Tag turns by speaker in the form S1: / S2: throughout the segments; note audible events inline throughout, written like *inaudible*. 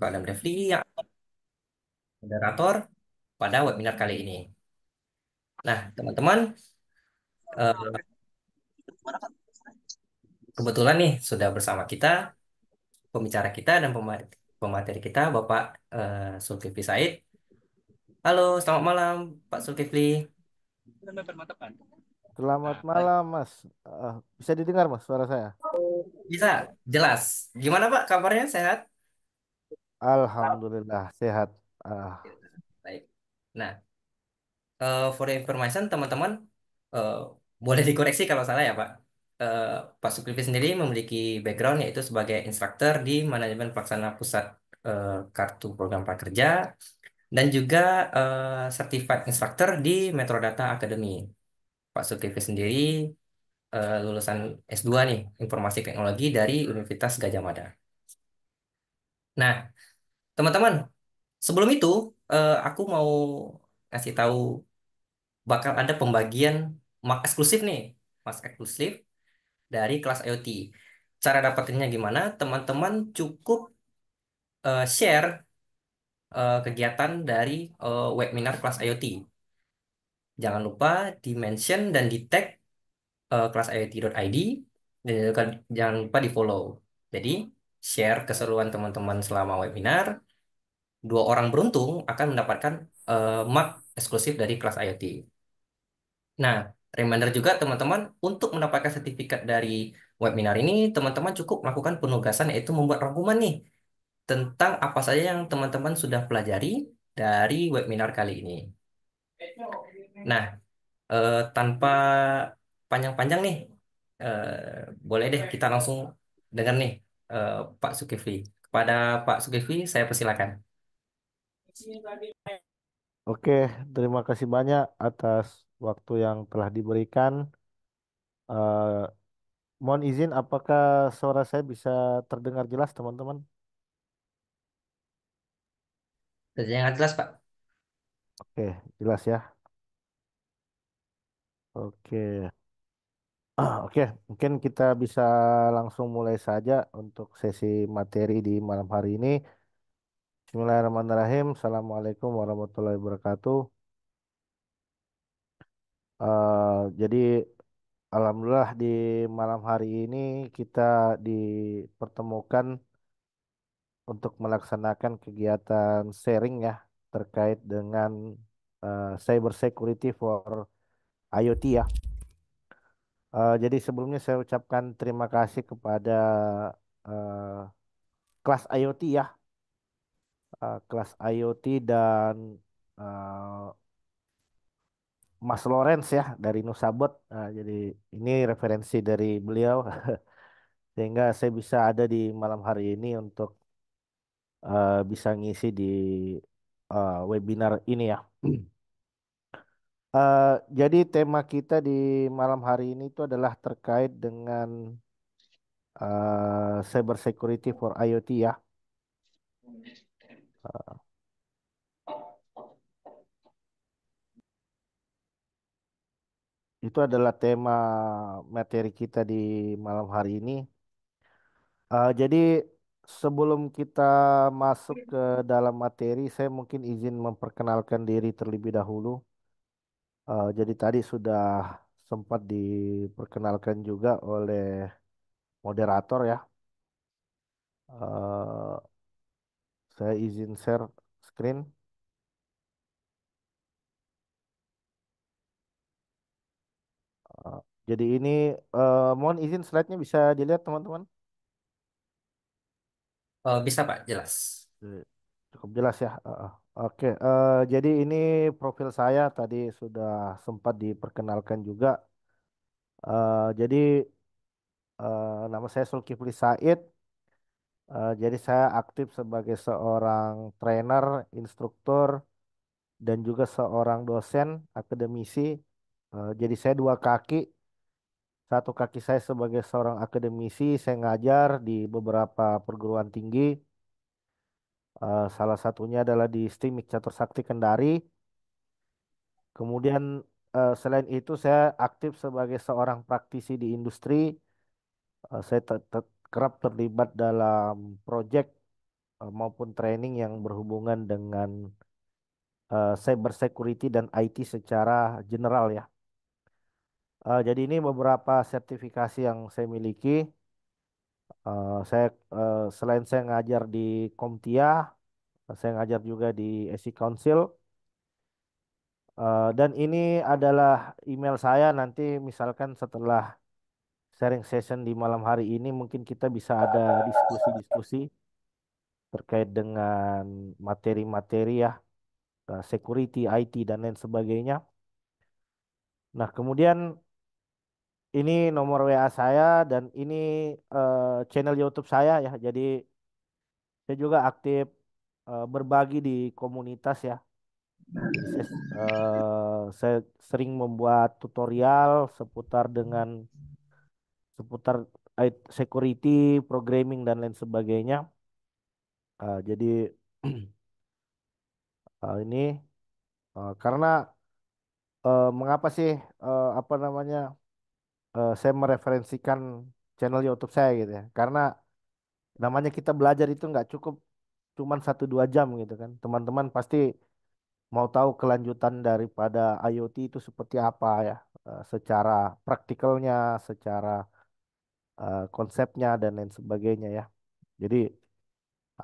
S1: Bang Adam yang moderator pada webinar kali ini. Nah, teman-teman, eh, kebetulan nih sudah bersama kita pembicara kita dan pemateri kita Bapak eh, Sulkifli Said. Halo, selamat malam Pak
S2: Sulkifli. Selamat nah, malam Mas. Uh, bisa didengar Mas suara saya? Bisa, jelas. Gimana Pak kabarnya? Sehat? Alhamdulillah sehat. Ah. Baik. Nah,
S1: uh, for the information teman-teman uh, boleh dikoreksi kalau salah ya Pak. Uh, Pak Sukrivi sendiri memiliki background yaitu sebagai instruktur di manajemen pelaksana pusat uh, kartu program prakerja dan juga uh, certified instructor di Data Academy. Pak Sukrivi sendiri uh, lulusan S2 nih, Informasi Teknologi dari Universitas Gajah Mada. Nah, Teman-teman, sebelum itu uh, aku mau kasih tahu bakal ada pembagian mark eksklusif nih, mas eksklusif dari kelas IoT. Cara dapatinnya gimana? Teman-teman cukup uh, share uh, kegiatan dari uh, webinar kelas IoT. Jangan lupa di mention dan di tag uh, kelas IoT.id dan jangan lupa di follow. Jadi share keseruan teman-teman selama webinar, dua orang beruntung akan mendapatkan uh, eh, mug eksklusif dari kelas IoT. Nah, reminder juga teman-teman, untuk mendapatkan sertifikat dari webinar ini, teman-teman cukup melakukan penugasan yaitu membuat rangkuman nih tentang apa saja yang teman-teman sudah pelajari dari webinar kali ini. Nah, eh, tanpa panjang-panjang nih, eh, boleh deh kita langsung dengar nih Eh, Pak Sukifli. Kepada Pak Sukifli, saya persilakan.
S2: Oke, terima kasih banyak atas waktu yang telah diberikan. Uh, mohon izin, apakah suara saya bisa terdengar jelas, teman-teman? Terdengar jelas, Pak. Oke, jelas ya. Oke. Ah, oke, mungkin kita bisa langsung mulai saja untuk sesi materi di malam hari ini. Bismillahirrahmanirrahim. Assalamualaikum warahmatullahi wabarakatuh. Uh, jadi, alhamdulillah di malam hari ini kita dipertemukan untuk melaksanakan kegiatan sharing ya terkait dengan uh, cyber security for IoT ya. Uh, jadi sebelumnya saya ucapkan terima kasih kepada uh, kelas IoT ya, uh, kelas IoT dan uh, Mas Lawrence ya dari Nusabot. Uh, jadi ini referensi dari beliau *laughs* sehingga saya bisa ada di malam hari ini untuk uh, bisa ngisi di uh, webinar ini ya. *clears throat* Uh, jadi tema kita di malam hari ini itu adalah terkait dengan uh, cyber security for IoT ya. Uh. itu adalah tema materi kita di malam hari ini. Uh, jadi sebelum kita masuk ke dalam materi, saya mungkin izin memperkenalkan diri terlebih dahulu. Uh, jadi tadi sudah sempat diperkenalkan juga oleh moderator ya. Uh, saya izin share screen. Eh, jadi ini uh, mohon izin slide-nya bisa dilihat teman-teman.
S1: Uh, bisa Pak, jelas.
S2: Cukup jelas ya. Uh -uh. Oke, uh, jadi ini profil saya tadi sudah sempat diperkenalkan juga. Uh, jadi uh, nama saya Sulkifli Said. Uh, jadi saya aktif sebagai seorang trainer, instruktur, dan juga seorang dosen akademisi. Uh, jadi saya dua kaki. Satu kaki saya sebagai seorang akademisi, saya ngajar di beberapa perguruan tinggi Uh, salah satunya adalah di STIMIK Catur Sakti Kendari. Kemudian uh, selain itu saya aktif sebagai seorang praktisi di industri. Uh, saya ter ter kerap terlibat dalam proyek uh, maupun training yang berhubungan dengan uh, cyber security dan IT secara general ya. Uh, jadi ini beberapa sertifikasi yang saya miliki. Uh, saya uh, selain saya ngajar di Komtia, saya ngajar juga di SC Council. Uh, dan ini adalah email saya nanti misalkan setelah sharing session di malam hari ini mungkin kita bisa ada diskusi-diskusi terkait dengan materi-materi ya, security, IT dan lain sebagainya. Nah, kemudian ini nomor WA saya dan ini uh, channel YouTube saya ya. Jadi saya juga aktif uh, berbagi di komunitas ya. Saya, uh, eh, saya sering membuat tutorial seputar dengan seputar security, programming dan lain sebagainya. Uh, jadi uh, *clears throat* ini uh, karena uh, mengapa sih uh, apa namanya? uh, saya mereferensikan channel YouTube saya gitu ya. Karena namanya kita belajar itu nggak cukup cuman satu dua jam gitu kan. Teman-teman pasti mau tahu kelanjutan daripada IoT itu seperti apa ya, uh, secara praktikalnya, secara uh, konsepnya dan lain sebagainya ya. Jadi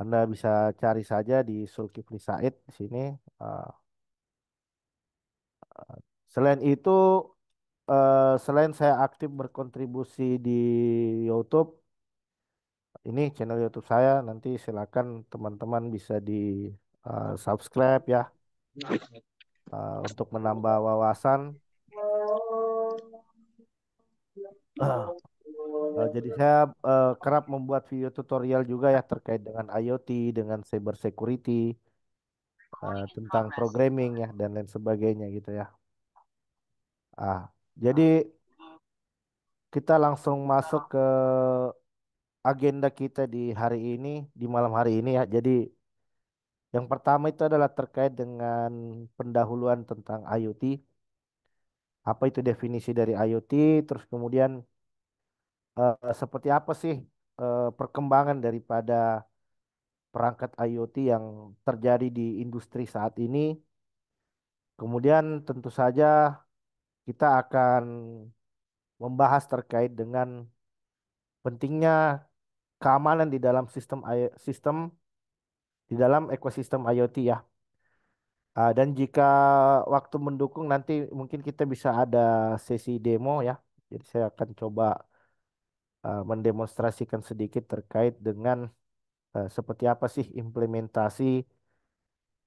S2: Anda bisa cari saja di Sulkifli Said di sini. Uh, Selain itu Eh, selain saya aktif berkontribusi di YouTube, ini channel YouTube saya. Nanti silakan teman-teman bisa di uh, subscribe ya uh, untuk menambah wawasan. Uh, uh, jadi saya uh, kerap membuat video tutorial juga ya terkait dengan IoT, dengan cyber security, uh, tentang programming ya dan lain sebagainya gitu ya. Ah, jadi ah. kita langsung masuk ke agenda kita di hari ini, di malam hari ini ya. Jadi yang pertama itu adalah terkait dengan pendahuluan tentang IoT. Apa itu definisi dari IoT? Terus kemudian uh, seperti apa sih uh, perkembangan daripada perangkat IoT yang terjadi di industri saat ini? Kemudian tentu saja kita akan membahas terkait dengan pentingnya keamanan di dalam sistem sistem di dalam ekosistem IoT ya. Ah, dan jika waktu mendukung nanti mungkin kita bisa ada sesi demo ya. Jadi saya akan coba ah, mendemonstrasikan sedikit terkait dengan ah, seperti apa sih implementasi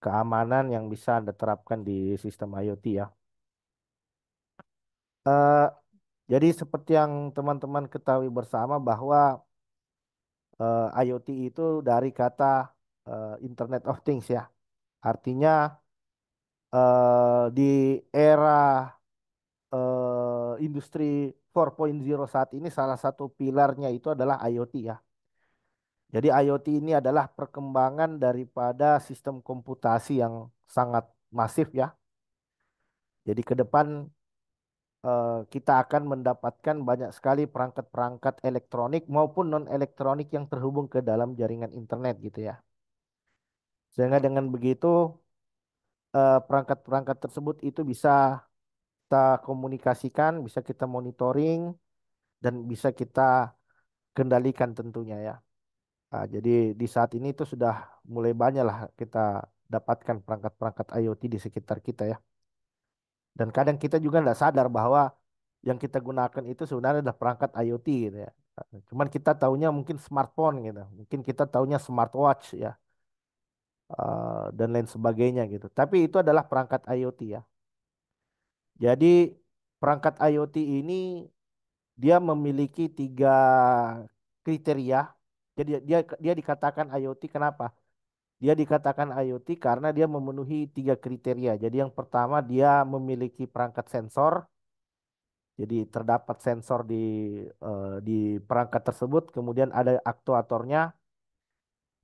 S2: keamanan yang bisa Anda terapkan di sistem IoT ya. Uh, jadi seperti yang teman-teman ketahui bersama bahwa uh, eh, IoT itu dari kata uh, Internet of Things ya. Artinya di era industri 4.0 saat ini salah satu pilarnya itu adalah IoT ya. Jadi IoT ini adalah perkembangan daripada sistem komputasi yang sangat masif ya. Jadi ke depan Eh, kita akan mendapatkan banyak sekali perangkat-perangkat elektronik maupun non elektronik yang terhubung ke dalam jaringan internet gitu ya. Sehingga dengan begitu eh, perangkat-perangkat tersebut itu bisa kita komunikasikan, bisa kita monitoring dan bisa kita kendalikan tentunya ya. Nah, jadi di saat ini itu sudah mulai banyak lah kita dapatkan perangkat-perangkat IoT di sekitar kita ya. Dan kadang kita juga tidak sadar bahwa yang kita gunakan itu sebenarnya adalah perangkat IoT gitu ya. Cuman kita taunya mungkin smartphone gitu, mungkin kita taunya smartwatch ya uh, dan lain sebagainya gitu. Tapi itu adalah perangkat IoT ya. Jadi perangkat IoT ini dia memiliki tiga kriteria. Jadi dia dia dikatakan IoT kenapa? Dia dikatakan IoT karena dia memenuhi tiga kriteria. Jadi yang pertama dia memiliki perangkat sensor. Jadi terdapat sensor di eh, di perangkat tersebut, kemudian ada aktuatornya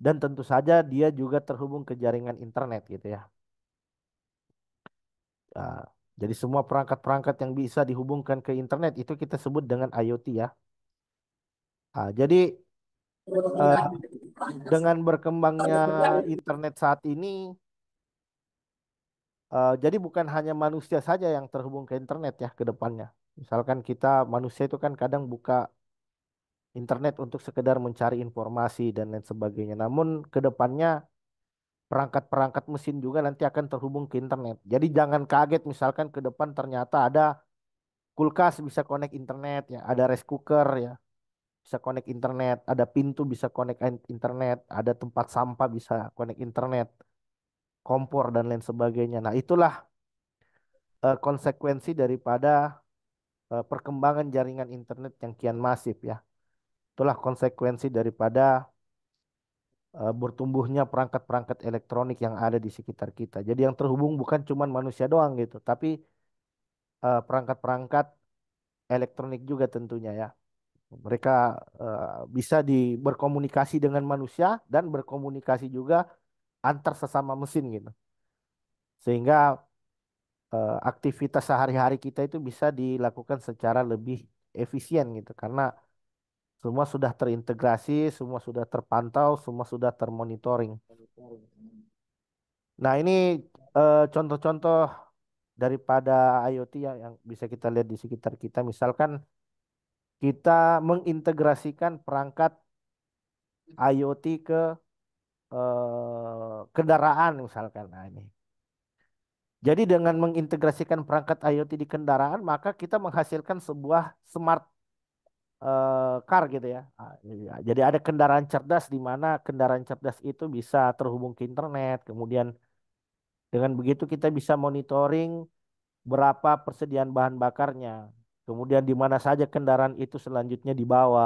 S2: dan tentu saja dia juga terhubung ke jaringan internet gitu ya. ya jadi semua perangkat-perangkat yang bisa dihubungkan ke internet itu kita sebut dengan IoT ya. Ah, jadi eh, dengan berkembangnya internet saat ini uh, jadi bukan hanya manusia saja yang terhubung ke internet ya ke depannya. Misalkan kita manusia itu kan kadang buka internet untuk sekedar mencari informasi dan lain sebagainya. Namun ke depannya perangkat-perangkat mesin juga nanti akan terhubung ke internet. Jadi jangan kaget misalkan ke depan ternyata ada kulkas bisa connect internet ya, ada rice cooker ya, bisa connect internet, ada pintu bisa connect internet, ada tempat sampah bisa connect internet, kompor dan lain sebagainya. Nah, itulah eh, konsekuensi daripada eh, perkembangan jaringan internet yang kian masif ya. Itulah konsekuensi daripada eh, bertumbuhnya perangkat-perangkat elektronik yang ada di sekitar kita. Jadi yang terhubung bukan cuma manusia doang gitu, tapi perangkat-perangkat elektronik juga tentunya ya. Mereka eh, bisa di berkomunikasi dengan manusia dan berkomunikasi juga antar sesama mesin gitu. Sehingga eh, aktivitas sehari-hari kita itu bisa dilakukan secara lebih efisien gitu karena semua sudah terintegrasi, semua sudah terpantau, semua sudah termonitoring. Nah, ini eh, contoh-contoh daripada IoT ya, yang bisa kita lihat di sekitar kita. Misalkan kita mengintegrasikan perangkat IoT ke eh, kendaraan misalkan nah, ini. Jadi dengan mengintegrasikan perangkat IoT di kendaraan maka kita menghasilkan sebuah smart eh, car gitu ya. Ah, iya. Jadi ada kendaraan cerdas di mana kendaraan cerdas itu bisa terhubung ke internet, kemudian dengan begitu kita bisa monitoring berapa persediaan bahan bakarnya. Kemudian di mana saja kendaraan itu selanjutnya dibawa.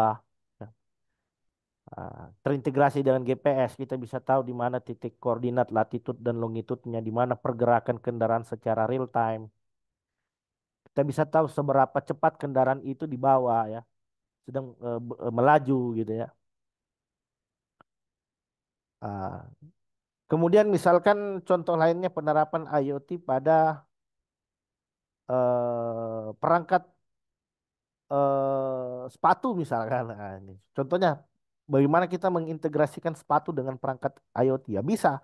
S2: Nah, terintegrasi dengan GPS kita bisa tahu di mana titik koordinat latitud dan longitudnya, di mana pergerakan kendaraan secara real time. Kita bisa tahu seberapa cepat kendaraan itu dibawa ya, sedang e, e, melaju gitu ya. Uh, kemudian misalkan contoh lainnya penerapan IoT pada uh, perangkat Eh, sepatu misalkan. Nah, ini. Contohnya bagaimana kita mengintegrasikan sepatu dengan perangkat IoT? Ya bisa.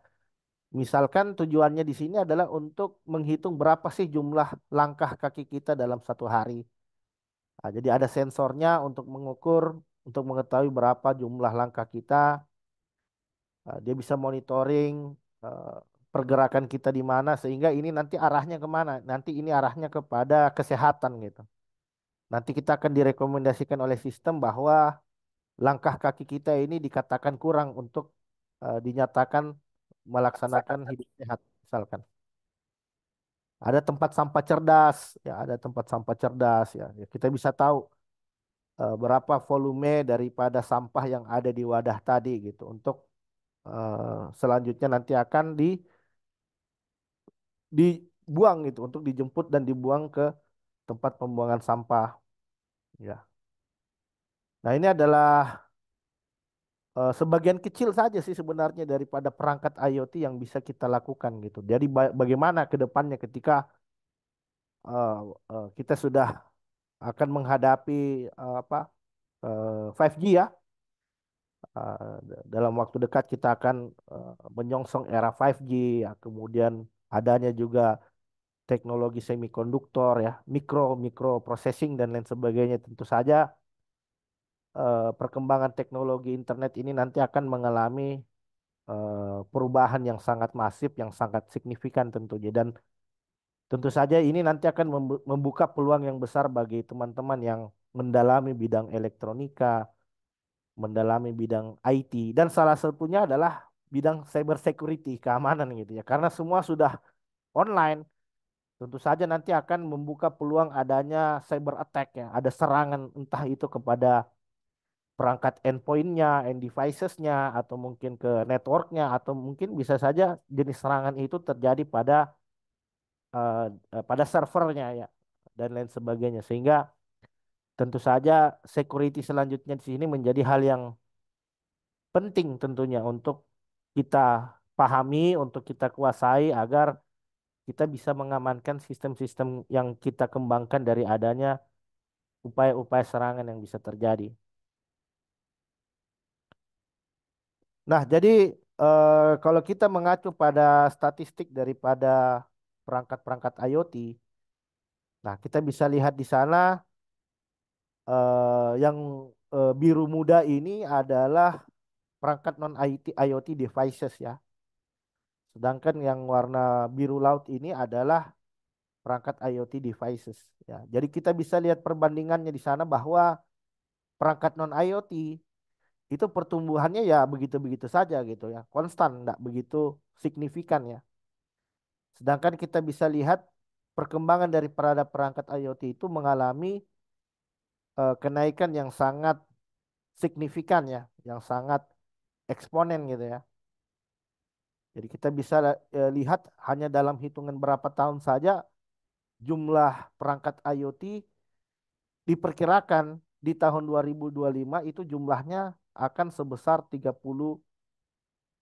S2: Misalkan tujuannya di sini adalah untuk menghitung berapa sih jumlah langkah kaki kita dalam satu hari. Nah, jadi ada sensornya untuk mengukur, untuk mengetahui berapa jumlah langkah kita. Nah, dia bisa monitoring uh, pergerakan kita di mana sehingga ini nanti arahnya kemana. Nanti ini arahnya kepada kesehatan gitu. Nanti kita akan direkomendasikan oleh sistem bahwa langkah kaki kita ini dikatakan kurang untuk uh, dinyatakan melaksanakan hidup sehat misalkan. Ada tempat sampah cerdas, ya ada tempat sampah cerdas ya. ya kita bisa tahu uh, berapa volume daripada sampah yang ada di wadah tadi gitu untuk uh, selanjutnya nanti akan di dibuang gitu untuk dijemput dan dibuang ke tempat pembuangan sampah. Ya. Nah, ini adalah uh, sebagian kecil saja sih sebenarnya daripada perangkat IoT yang bisa kita lakukan gitu. Jadi bagaimana ke depannya ketika uh, uh, kita sudah akan menghadapi uh, apa uh, 5G ya. Uh, dalam waktu dekat kita akan uh, menyongsong era 5G ya. Kemudian adanya juga teknologi semikonduktor ya, mikro mikro processing dan lain sebagainya tentu saja eh, perkembangan teknologi internet ini nanti akan mengalami eh, perubahan yang sangat masif, yang sangat signifikan tentunya dan tentu saja ini nanti akan membuka peluang yang besar bagi teman-teman yang mendalami bidang elektronika, mendalami bidang IT dan salah satunya adalah bidang cyber security, keamanan gitu ya. Karena semua sudah online tentu saja nanti akan membuka peluang adanya cyber attack ya, ada serangan entah itu kepada perangkat endpointnya, end devicesnya, atau mungkin ke networknya, atau mungkin bisa saja jenis serangan itu terjadi pada uh, pada servernya ya dan lain sebagainya sehingga tentu saja security selanjutnya di sini menjadi hal yang penting tentunya untuk kita pahami, untuk kita kuasai agar kita bisa mengamankan sistem-sistem yang kita kembangkan dari adanya upaya-upaya serangan yang bisa terjadi. Nah, jadi eh, kalau kita mengacu pada statistik daripada perangkat-perangkat IoT, nah kita bisa lihat di sana eh, yang eh, biru muda ini adalah perangkat non IoT IoT devices ya. Sedangkan yang warna biru laut ini adalah perangkat IoT devices. Ya, jadi kita bisa lihat perbandingannya di sana bahwa perangkat non IoT itu pertumbuhannya ya begitu-begitu saja gitu ya, konstan, tidak begitu signifikan ya. Sedangkan kita bisa lihat perkembangan dari peradaban perangkat IoT itu mengalami uh, kenaikan yang sangat signifikan ya, yang sangat eksponen gitu ya. Jadi kita bisa e, lihat hanya dalam hitungan berapa tahun saja jumlah perangkat IoT diperkirakan di tahun 2025 itu jumlahnya akan sebesar 30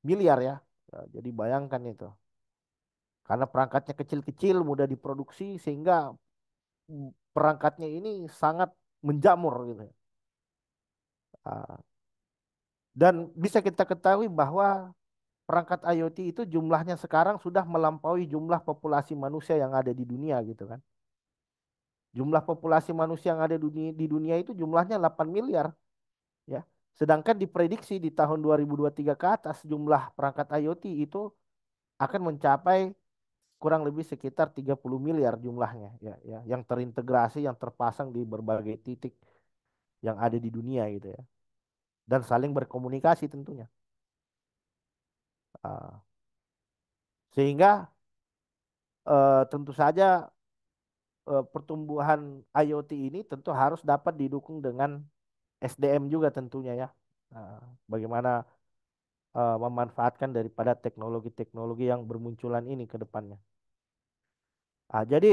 S2: miliar ya. E, jadi bayangkan itu. Karena perangkatnya kecil-kecil, mudah diproduksi sehingga perangkatnya ini sangat menjamur gitu. Ya. E, dan bisa kita ketahui bahwa perangkat IoT itu jumlahnya sekarang sudah melampaui jumlah populasi manusia yang ada di dunia gitu kan. Jumlah populasi manusia yang ada dunia, di dunia itu jumlahnya 8 miliar. Ya. Sedangkan diprediksi di tahun 2023 ke atas jumlah perangkat IoT itu akan mencapai kurang lebih sekitar 30 miliar jumlahnya ya, ya yang terintegrasi yang terpasang di berbagai titik yang ada di dunia gitu ya. Dan saling berkomunikasi tentunya. Uh, sehingga uh, tentu saja uh, pertumbuhan IoT ini tentu harus dapat didukung dengan SDM juga tentunya ya. Bagaimana memanfaatkan daripada teknologi-teknologi yang bermunculan ini ke depannya. jadi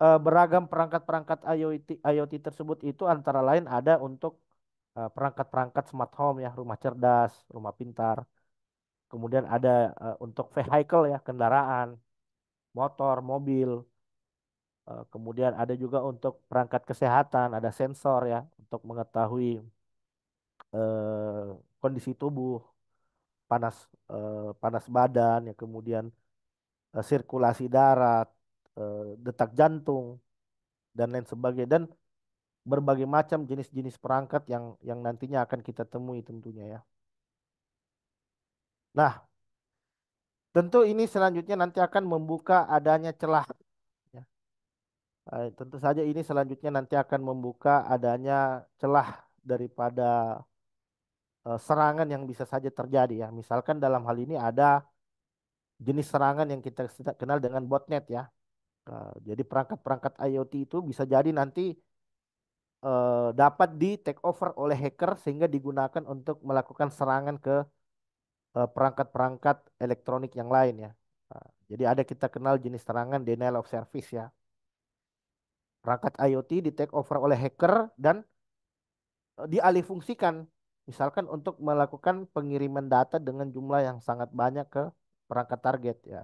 S2: beragam perangkat-perangkat IoT IoT tersebut itu antara lain ada untuk perangkat-perangkat smart home ya, rumah cerdas, rumah pintar. Kemudian ada uh, untuk vehicle ya, kendaraan, motor, mobil. Uh, kemudian ada juga untuk perangkat kesehatan, ada sensor ya untuk mengetahui uh, kondisi tubuh, panas uh, panas badan ya, kemudian uh, sirkulasi darah, uh, detak jantung dan lain sebagainya dan berbagai macam jenis-jenis perangkat yang yang nantinya akan kita temui tentunya ya. Nah, tentu ini selanjutnya nanti akan membuka adanya celah. Ya. Tentu saja ini selanjutnya nanti akan membuka adanya celah daripada e, serangan yang bisa saja terjadi ya. Misalkan dalam hal ini ada jenis serangan yang kita kenal dengan botnet ya. E, jadi perangkat-perangkat IoT itu bisa jadi nanti e, dapat di take over oleh hacker sehingga digunakan untuk melakukan serangan ke Eh, perangkat-perangkat elektronik yang lain ya. Nah, jadi ada kita kenal jenis serangan denial of service ya. Perangkat IoT di take over oleh hacker dan eh, dialihfungsikan misalkan untuk melakukan pengiriman data dengan jumlah yang sangat banyak ke perangkat target ya.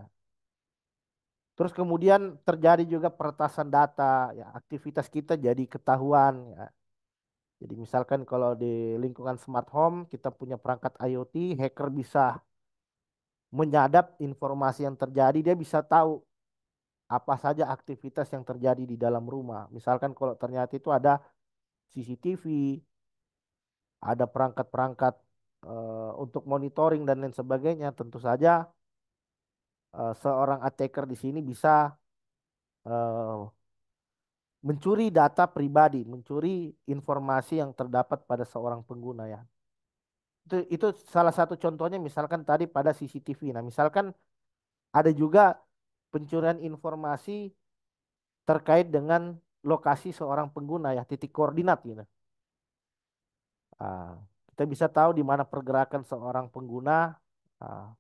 S2: Terus kemudian terjadi juga peretasan data ya, aktivitas kita jadi ketahuan ya. Jadi misalkan kalau di lingkungan smart home kita punya perangkat IoT, hacker bisa menyadap informasi yang terjadi, dia bisa tahu apa saja aktivitas yang terjadi di dalam rumah. Misalkan kalau ternyata itu ada CCTV, ada perangkat-perangkat e, untuk monitoring dan lain sebagainya, tentu saja e, seorang attacker di sini bisa e, mencuri data pribadi, mencuri informasi yang terdapat pada seorang pengguna ya. Itu, itu salah satu contohnya misalkan tadi pada CCTV. Nah misalkan ada juga pencurian informasi terkait dengan lokasi seorang pengguna ya, titik koordinat gitu. Ah, kita bisa tahu di mana pergerakan seorang pengguna. Ah,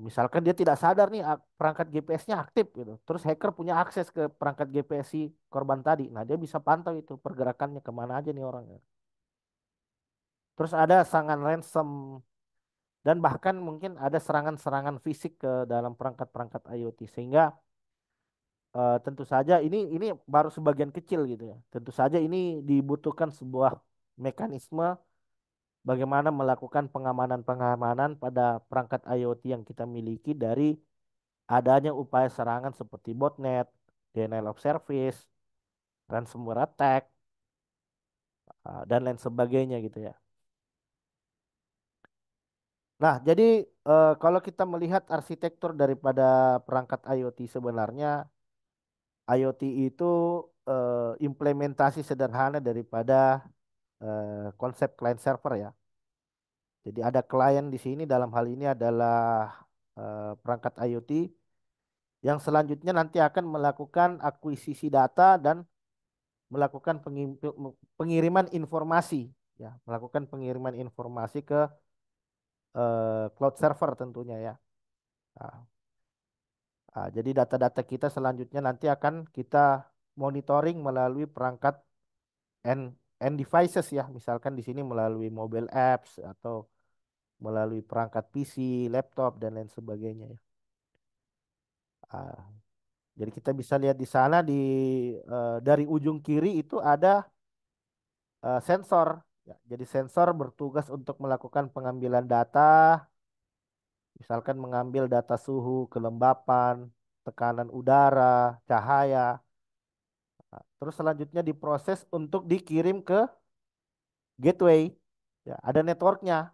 S2: Misalkan dia tidak sadar nih perangkat GPS-nya aktif gitu. Terus hacker punya akses ke perangkat GPS si korban tadi. Nah dia bisa pantau itu pergerakannya kemana aja nih orangnya. Terus ada serangan ransom dan bahkan mungkin ada serangan-serangan fisik ke dalam perangkat-perangkat IoT sehingga uh, tentu saja ini ini baru sebagian kecil gitu ya. Tentu saja ini dibutuhkan sebuah mekanisme bagaimana melakukan pengamanan-pengamanan pada perangkat IoT yang kita miliki dari adanya upaya serangan seperti botnet, denial of service, ransomware attack, eh, dan lain sebagainya gitu ya. Nah, jadi eh, kalau kita melihat arsitektur daripada perangkat IoT sebenarnya IoT itu eh, implementasi sederhana daripada Eh, konsep client server ya. Jadi ada klien di sini dalam hal ini adalah eh, perangkat IoT yang selanjutnya nanti akan melakukan akuisisi data dan melakukan pengiriman informasi ya, melakukan pengiriman informasi ke eh, cloud server tentunya ya. Nah, nah, jadi data-data kita selanjutnya nanti akan kita monitoring melalui perangkat and devices ya, misalkan di sini melalui mobile apps atau melalui perangkat PC, laptop dan lain sebagainya ya. Ah, jadi kita bisa lihat di sana di eh, dari ujung kiri itu ada eh, sensor. Ya. jadi sensor bertugas untuk melakukan pengambilan data, misalkan mengambil data suhu, kelembapan, tekanan udara, cahaya, Terus selanjutnya diproses untuk dikirim ke gateway. Ya, ada networknya.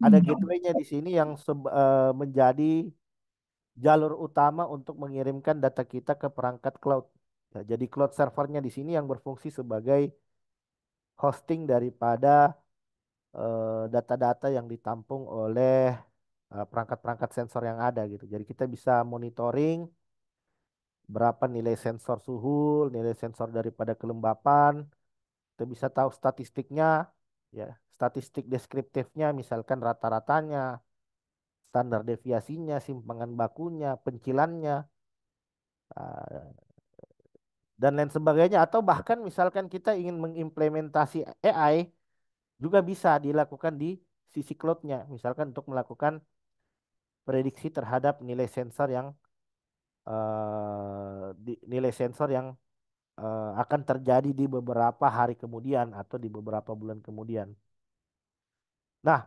S2: Ada hmm. gateway-nya di sini yang eh, menjadi jalur utama untuk mengirimkan data kita ke perangkat cloud. Ya, jadi cloud servernya di sini yang berfungsi sebagai hosting daripada eh, data-data yang ditampung oleh eh, perangkat-perangkat sensor yang ada gitu. Jadi kita bisa monitoring berapa nilai sensor suhu, nilai sensor daripada kelembapan. Kita bisa tahu statistiknya, ya, statistik deskriptifnya misalkan rata-ratanya, standar deviasinya, simpangan bakunya, pencilannya, eh, dan lain sebagainya. Atau bahkan misalkan kita ingin mengimplementasi AI, juga bisa dilakukan di sisi cloud-nya. Misalkan untuk melakukan prediksi terhadap nilai sensor yang Eh, nilai sensor yang uh, akan terjadi di beberapa hari kemudian atau di beberapa bulan kemudian. Nah,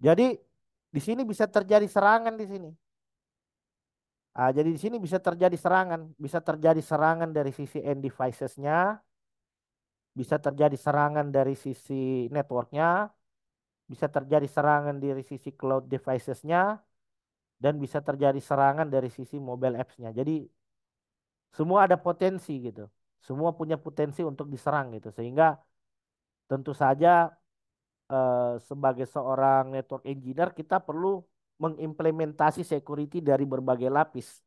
S2: jadi di sini bisa terjadi serangan di sini. Ah, jadi di sini bisa terjadi serangan, bisa terjadi serangan dari sisi end devicesnya, bisa terjadi serangan dari sisi networknya, bisa terjadi serangan dari sisi cloud devicesnya dan bisa terjadi serangan dari sisi mobile apps-nya. Jadi semua ada potensi gitu. Semua punya potensi untuk diserang gitu. Sehingga tentu saja eh, sebagai seorang network engineer kita perlu mengimplementasi security dari berbagai lapis.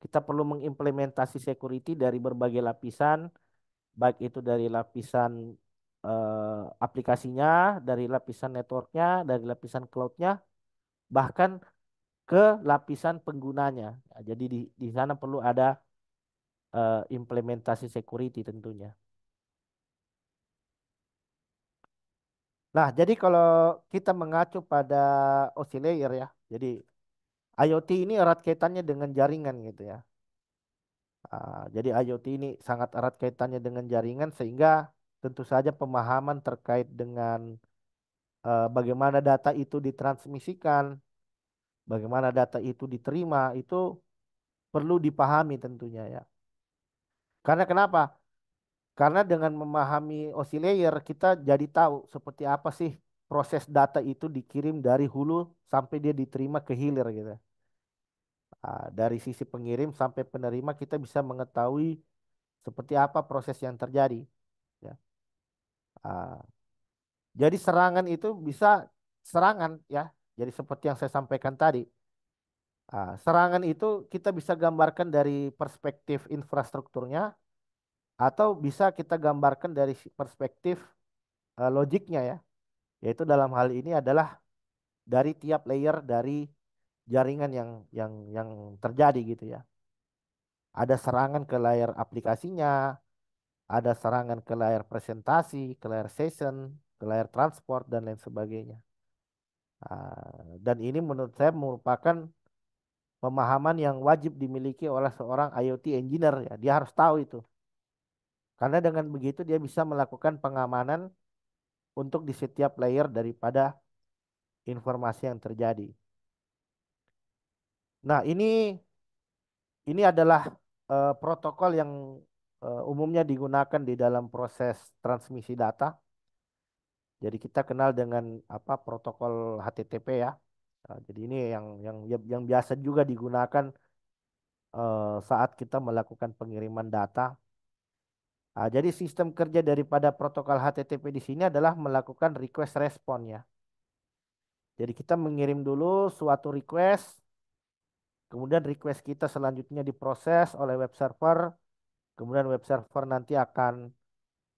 S2: Kita perlu mengimplementasi security dari berbagai lapisan baik itu dari lapisan eh, aplikasinya, dari lapisan networknya, dari lapisan cloudnya, bahkan ke lapisan penggunanya. Nah, jadi di, di sana perlu ada uh, implementasi security tentunya. Nah, jadi kalau kita mengacu pada OC ya, jadi IoT ini erat kaitannya dengan jaringan gitu ya. Ah, jadi IoT ini sangat erat kaitannya dengan jaringan sehingga tentu saja pemahaman terkait dengan eh, bagaimana data itu ditransmisikan, Bagaimana data itu diterima itu perlu dipahami tentunya ya. Karena kenapa? Karena dengan memahami OSI kita jadi tahu seperti apa sih proses data itu dikirim dari hulu sampai dia diterima ke hilir gitu. Ah, dari sisi pengirim sampai penerima kita bisa mengetahui seperti apa proses yang terjadi. Ya. Ah, jadi serangan itu bisa serangan ya jadi seperti yang saya sampaikan tadi, ah, serangan itu kita bisa gambarkan dari perspektif infrastrukturnya atau bisa kita gambarkan dari perspektif eh, logiknya ya. Yaitu dalam hal ini adalah dari tiap layer dari jaringan yang yang yang terjadi gitu ya. Ada serangan ke layar aplikasinya, ada serangan ke layar presentasi, ke layar session, ke layar transport dan lain sebagainya. Ah, dan ini menurut saya merupakan pemahaman yang wajib dimiliki oleh seorang IoT engineer ya. Dia harus tahu itu. Karena dengan begitu dia bisa melakukan pengamanan untuk di setiap layer daripada informasi yang terjadi. Nah, ini ini adalah uh, protokol yang uh, umumnya digunakan di dalam proses transmisi data jadi kita kenal dengan apa protokol HTTP ya. Nah, jadi ini yang yang yang biasa juga digunakan eh, saat kita melakukan pengiriman data. Nah, jadi sistem kerja daripada protokol HTTP di sini adalah melakukan request respon ya. Jadi kita mengirim dulu suatu request, kemudian request kita selanjutnya diproses oleh web server, kemudian web server nanti akan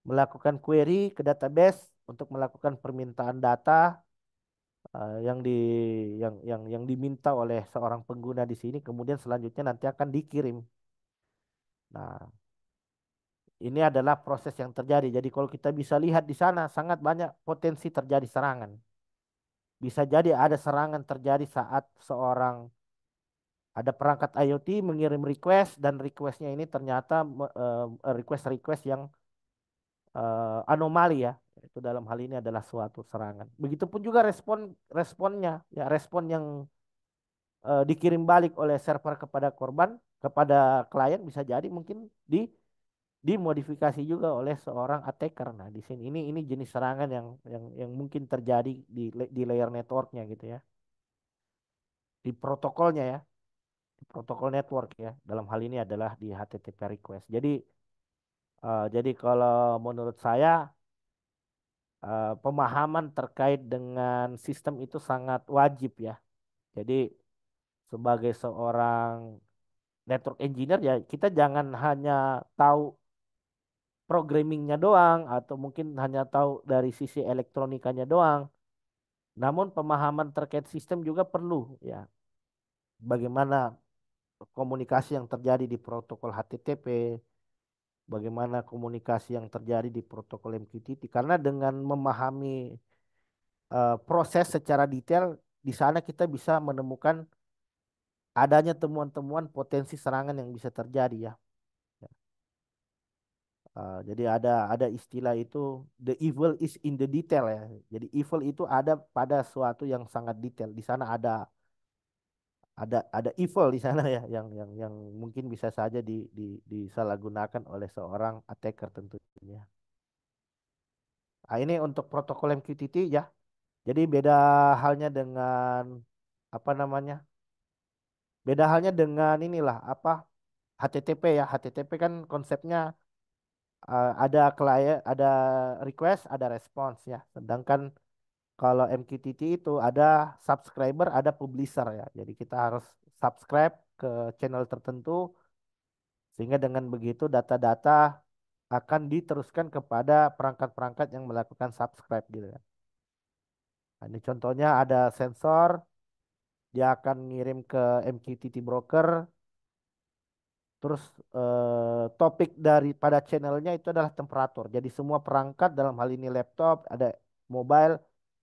S2: melakukan query ke database untuk melakukan permintaan data uh, yang di yang yang yang diminta oleh seorang pengguna di sini kemudian selanjutnya nanti akan dikirim. Nah, ini adalah proses yang terjadi. Jadi kalau kita bisa lihat di sana sangat banyak potensi terjadi serangan. Bisa jadi ada serangan terjadi saat seorang ada perangkat IoT mengirim request dan requestnya ini ternyata eh, request-request uh, yang uh, anomali ya itu dalam hal ini adalah suatu serangan. Begitupun juga respon responnya ya respon yang e, dikirim balik oleh server kepada korban kepada klien bisa jadi mungkin di dimodifikasi juga oleh seorang attacker. Nah, di sini ini ini jenis serangan yang yang yang mungkin terjadi di di layer networknya gitu ya. Di protokolnya ya. Di protokol network ya. Dalam hal ini adalah di HTTP request. Jadi uh, jadi kalau menurut saya Eh, pemahaman terkait dengan sistem itu sangat wajib ya. Jadi sebagai seorang network engineer ya kita jangan hanya tahu programmingnya doang atau mungkin hanya tahu dari sisi elektronikanya doang. Namun pemahaman terkait sistem juga perlu ya. Bagaimana komunikasi yang terjadi di protokol HTTP, bagaimana komunikasi yang terjadi di protokol MQTT karena dengan memahami uh, proses secara detail di sana kita bisa menemukan adanya temuan-temuan potensi serangan yang bisa terjadi ya. Uh, jadi ada ada istilah itu the evil is in the detail ya. Jadi evil itu ada pada suatu yang sangat detail. Di sana ada ada ada evil di sana ya yang yang yang mungkin bisa saja di, di, disalahgunakan oleh seorang attacker tentunya. Nah, ini untuk protokol MQTT ya. Jadi beda halnya dengan apa namanya? Beda halnya dengan inilah apa HTTP ya. HTTP kan konsepnya uh, ada klien, ada request, ada response ya. Sedangkan kalau MQTT itu ada subscriber, ada publisher ya. Jadi kita harus subscribe ke channel tertentu sehingga dengan begitu data-data akan diteruskan kepada perangkat-perangkat yang melakukan subscribe gitu ya. Nah, ini contohnya ada sensor, dia akan ngirim ke MQTT broker, terus eh, topik daripada channelnya itu adalah temperatur. Jadi semua perangkat dalam hal ini laptop, ada mobile,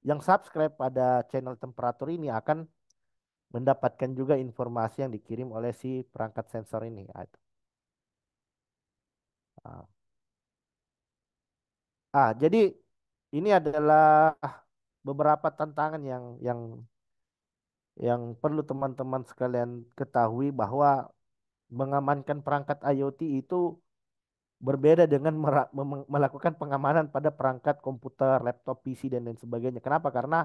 S2: yang subscribe pada channel temperatur ini akan mendapatkan juga informasi yang dikirim oleh si perangkat sensor ini. Ah, ah. ah jadi ini adalah beberapa tantangan yang yang yang perlu teman-teman sekalian ketahui bahwa mengamankan perangkat IoT itu berbeda dengan melakukan pengamanan pada perangkat komputer, laptop, PC dan lain sebagainya. Kenapa? Karena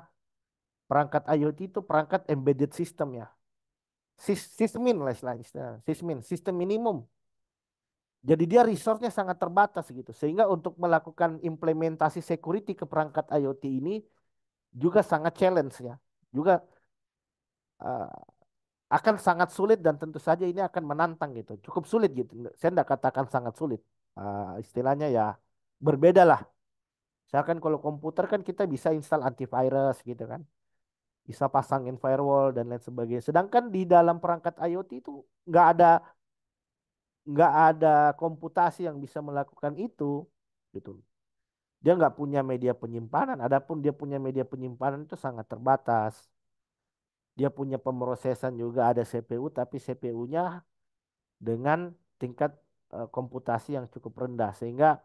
S2: perangkat IoT itu perangkat embedded system ya. Sistemin lah istilahnya, sysmin, sistem minimum. Jadi dia resource-nya sangat terbatas gitu. Sehingga untuk melakukan implementasi security ke perangkat IoT ini juga sangat challenge ya. Juga uh, akan sangat sulit dan tentu saja ini akan menantang gitu. Cukup sulit gitu. Saya tidak katakan sangat sulit uh, istilahnya ya berbeda lah. Misalkan kalau komputer kan kita bisa install antivirus gitu kan. Bisa pasangin firewall dan lain sebagainya. Sedangkan di dalam perangkat IoT itu nggak ada nggak ada komputasi yang bisa melakukan itu gitu. Dia nggak punya media penyimpanan. Adapun dia punya media penyimpanan itu sangat terbatas. Dia punya pemrosesan juga ada CPU tapi CPU-nya dengan tingkat Eh, komputasi yang cukup rendah sehingga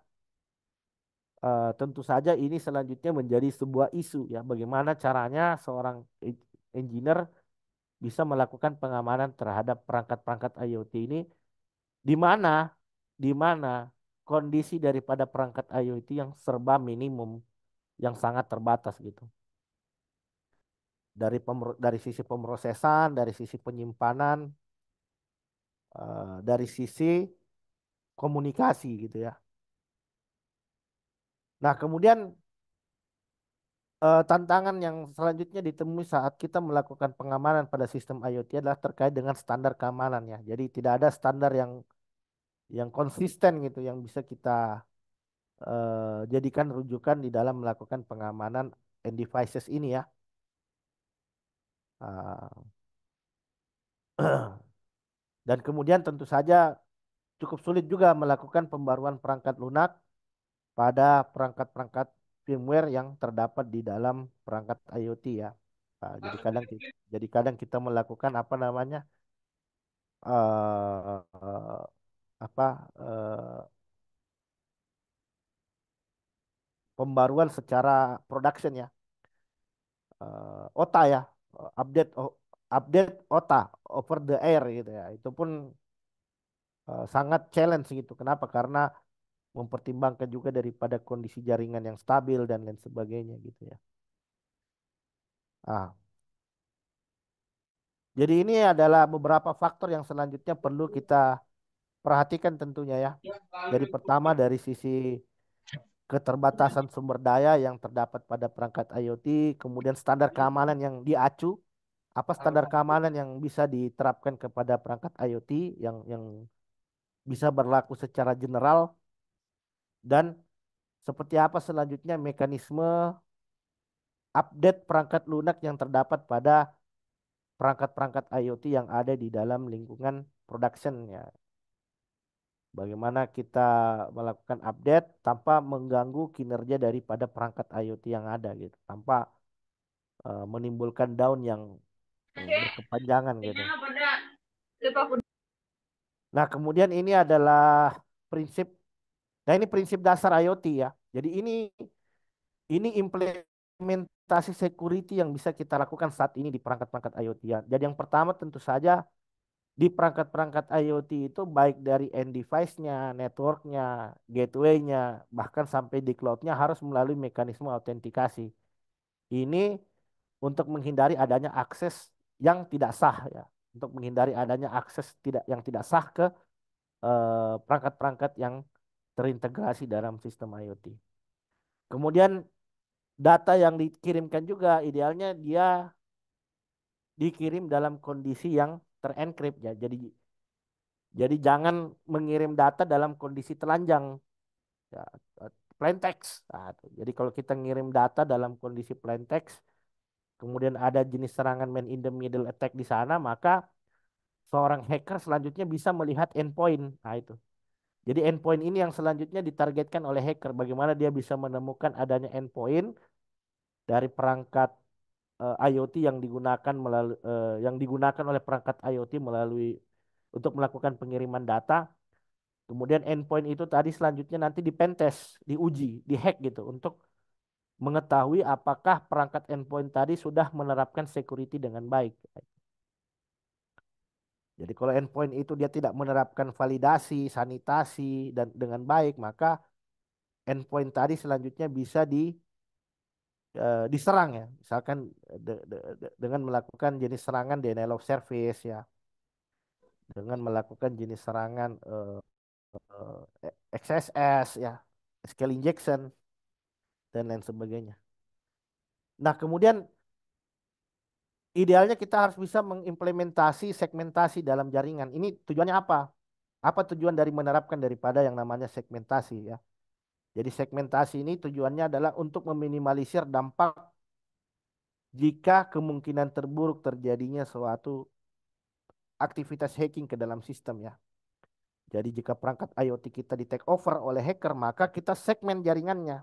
S2: uh, tentu saja ini selanjutnya menjadi sebuah isu ya bagaimana caranya seorang engineer bisa melakukan pengamanan terhadap perangkat-perangkat IoT ini di mana di mana kondisi daripada perangkat IoT yang serba minimum yang sangat terbatas gitu dari dari sisi pemrosesan, dari sisi penyimpanan, uh, dari sisi komunikasi gitu ya. Nah, kemudian eh, tantangan yang selanjutnya ditemui saat kita melakukan pengamanan pada sistem IoT adalah terkait dengan standar keamanan ya. Jadi tidak ada standar yang yang konsisten gitu yang bisa kita uh, jadikan rujukan di dalam melakukan pengamanan end devices ini ya. Ah. *clears throat* dan kemudian tentu saja cukup sulit juga melakukan pembaruan perangkat lunak pada perangkat-perangkat firmware yang terdapat di dalam perangkat IoT ya. Nah, jadi ah, kadang iya, iya. jadi kadang kita melakukan apa namanya uh, uh, apa uh, pembaruan secara production ya uh, OTA ya update update OTA over the air gitu ya itu pun Eh, sangat challenge gitu. Kenapa? Karena mempertimbangkan juga daripada kondisi jaringan yang stabil dan lain sebagainya gitu ya. Ah. Jadi ini adalah beberapa faktor yang selanjutnya perlu kita perhatikan tentunya ya. Dari pertama dari sisi keterbatasan sumber daya yang terdapat pada perangkat IoT, kemudian standar keamanan yang diacu, apa standar keamanan yang bisa diterapkan kepada perangkat IoT yang yang bisa berlaku secara general dan seperti apa selanjutnya mekanisme update perangkat lunak yang terdapat pada perangkat-perangkat IoT yang ada di dalam lingkungan production ya. Bagaimana kita melakukan update tanpa mengganggu kinerja daripada perangkat IoT yang ada gitu, tanpa uh, menimbulkan down yang berkepanjangan gitu. Iya, Nah, kemudian ini adalah prinsip nah ini prinsip dasar IoT ya. Jadi ini ini implementasi security yang bisa kita lakukan saat ini di perangkat-perangkat IoT. Ya. Jadi yang pertama tentu saja di perangkat-perangkat IoT itu baik dari end device-nya, network-nya, gateway-nya, bahkan sampai di cloud-nya harus melalui mekanisme autentikasi. Ini untuk menghindari adanya akses yang tidak sah ya untuk menghindari adanya akses tidak yang tidak sah ke eh, perangkat-perangkat uh, yang terintegrasi dalam sistem IoT. Kemudian data yang dikirimkan juga idealnya dia dikirim dalam kondisi yang terenkrip ya. Jadi jadi jangan mengirim data dalam kondisi telanjang. Ya, plain text. Nah, jadi kalau kita ngirim data dalam kondisi plain text kemudian ada jenis serangan man in the middle attack di sana, maka seorang hacker selanjutnya bisa melihat endpoint. Nah, itu. Jadi endpoint ini yang selanjutnya ditargetkan oleh hacker. Bagaimana dia bisa menemukan adanya endpoint dari perangkat uh, IoT yang digunakan melalui uh, yang digunakan oleh perangkat IoT melalui untuk melakukan pengiriman data. Kemudian endpoint itu tadi selanjutnya nanti dipentes, diuji, dihack gitu untuk mengetahui apakah perangkat endpoint tadi sudah menerapkan security dengan baik. Jadi kalau endpoint itu dia tidak menerapkan validasi, sanitasi dan dengan baik, maka endpoint tadi selanjutnya bisa di eh, diserang ya. Misalkan dengan melakukan jenis serangan denial of service ya. Dengan melakukan jenis serangan uh, eh, uh, eh, XSS ya, SQL injection dan lain sebagainya. Nah, kemudian idealnya kita harus bisa mengimplementasi segmentasi dalam jaringan. Ini tujuannya apa? Apa tujuan dari menerapkan daripada yang namanya segmentasi ya. Jadi segmentasi ini tujuannya adalah untuk meminimalisir dampak jika kemungkinan terburuk terjadinya suatu aktivitas hacking ke dalam sistem ya. Jadi jika perangkat IoT kita di take over oleh hacker, maka kita segmen jaringannya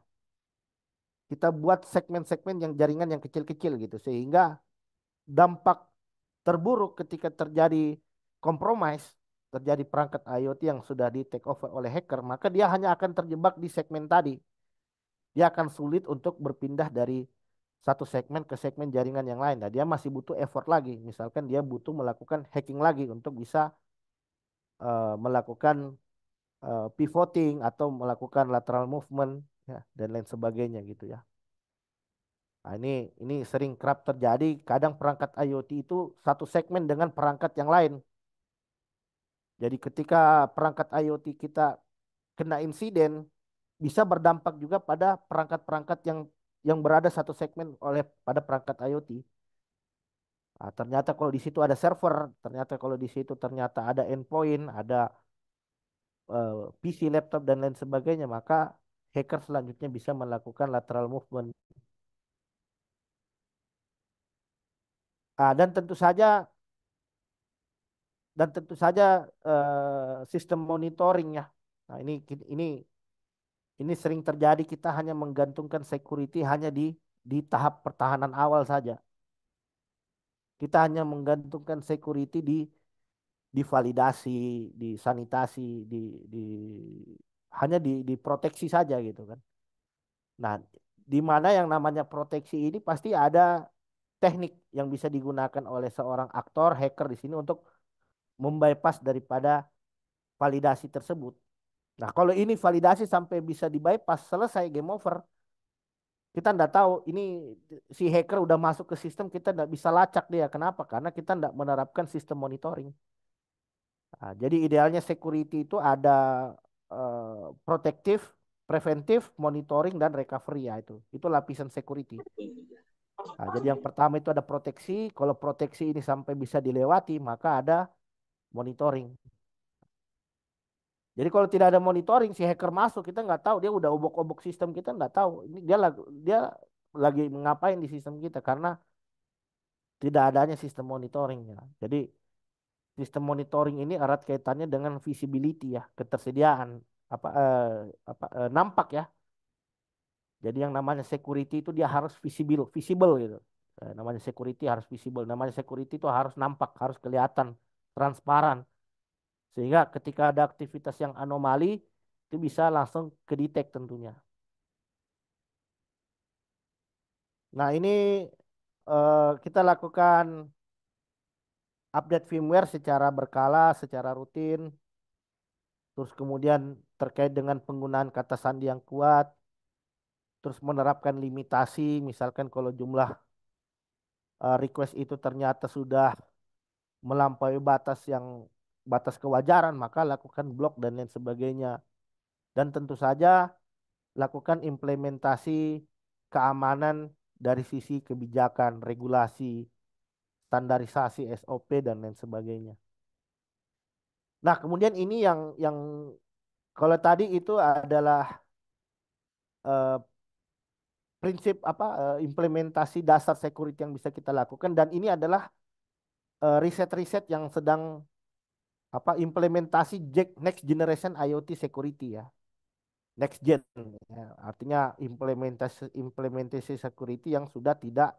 S2: kita buat segmen-segmen yang jaringan yang kecil-kecil gitu sehingga dampak terburuk ketika terjadi kompromis terjadi perangkat IoT yang sudah di take over oleh hacker maka dia hanya akan terjebak di segmen tadi dia akan sulit untuk berpindah dari satu segmen ke segmen jaringan yang lain nah dia masih butuh effort lagi misalkan dia butuh melakukan hacking lagi untuk bisa uh, melakukan uh, pivoting atau melakukan lateral movement ya dan lain sebagainya gitu ya. Nah, ini ini sering kerap terjadi. Kadang perangkat IoT itu satu segmen dengan perangkat yang lain. Jadi ketika perangkat IoT kita kena insiden, bisa berdampak juga pada perangkat-perangkat yang yang berada satu segmen oleh pada perangkat IoT. Nah, ternyata kalau di situ ada server, ternyata kalau di situ ternyata ada endpoint, ada eh, PC, laptop dan lain sebagainya, maka hacker selanjutnya bisa melakukan lateral movement. Ah, dan tentu saja dan tentu saja uh, sistem monitoring ya. Nah, ini ini ini sering terjadi kita hanya menggantungkan security hanya di di tahap pertahanan awal saja. Kita hanya menggantungkan security di di validasi, di sanitasi, di di hanya di, diproteksi saja gitu kan. Nah, di mana yang namanya proteksi ini pasti ada teknik yang bisa digunakan oleh seorang aktor hacker di sini untuk membypass daripada validasi tersebut. Nah, kalau ini validasi sampai bisa dibypass selesai game over, kita nggak tahu ini si hacker udah masuk ke sistem kita nggak bisa lacak dia kenapa karena kita nggak menerapkan sistem monitoring nah, jadi idealnya security itu ada Eh, protektif, preventif, monitoring dan recovery ya itu. Itu lapisan security. Nah, jadi yang pertama itu ada proteksi. Kalau proteksi ini sampai bisa dilewati, maka ada monitoring. Jadi kalau tidak ada monitoring, si hacker masuk kita nggak tahu dia udah obok-obok sistem kita nggak tahu. Ini dia lagi dia lagi ngapain di sistem kita karena tidak adanya sistem monitoringnya. Jadi sistem monitoring ini erat kaitannya dengan visibility ya, ketersediaan apa eh, apa eh, nampak ya. Jadi yang namanya security itu dia harus visible, visible gitu. Eh, namanya security harus visible, namanya security itu harus nampak, harus kelihatan, transparan. Sehingga ketika ada aktivitas yang anomali itu bisa langsung kedetek tentunya. Nah, ini eh, kita lakukan update firmware secara berkala, secara rutin. Terus kemudian terkait dengan penggunaan kata sandi yang kuat. Terus menerapkan limitasi, misalkan kalau jumlah eh, request itu ternyata sudah melampaui batas yang batas kewajaran, maka lakukan blok dan lain sebagainya. Dan tentu saja lakukan implementasi keamanan dari sisi kebijakan, regulasi, standarisasi SOP dan lain sebagainya. Nah, kemudian ini yang yang kalau tadi itu adalah eh, prinsip apa eh, implementasi dasar security yang bisa kita lakukan dan ini adalah eh, riset-riset yang sedang apa implementasi next generation IoT security ya. Next gen ya. artinya implementasi implementasi security yang sudah tidak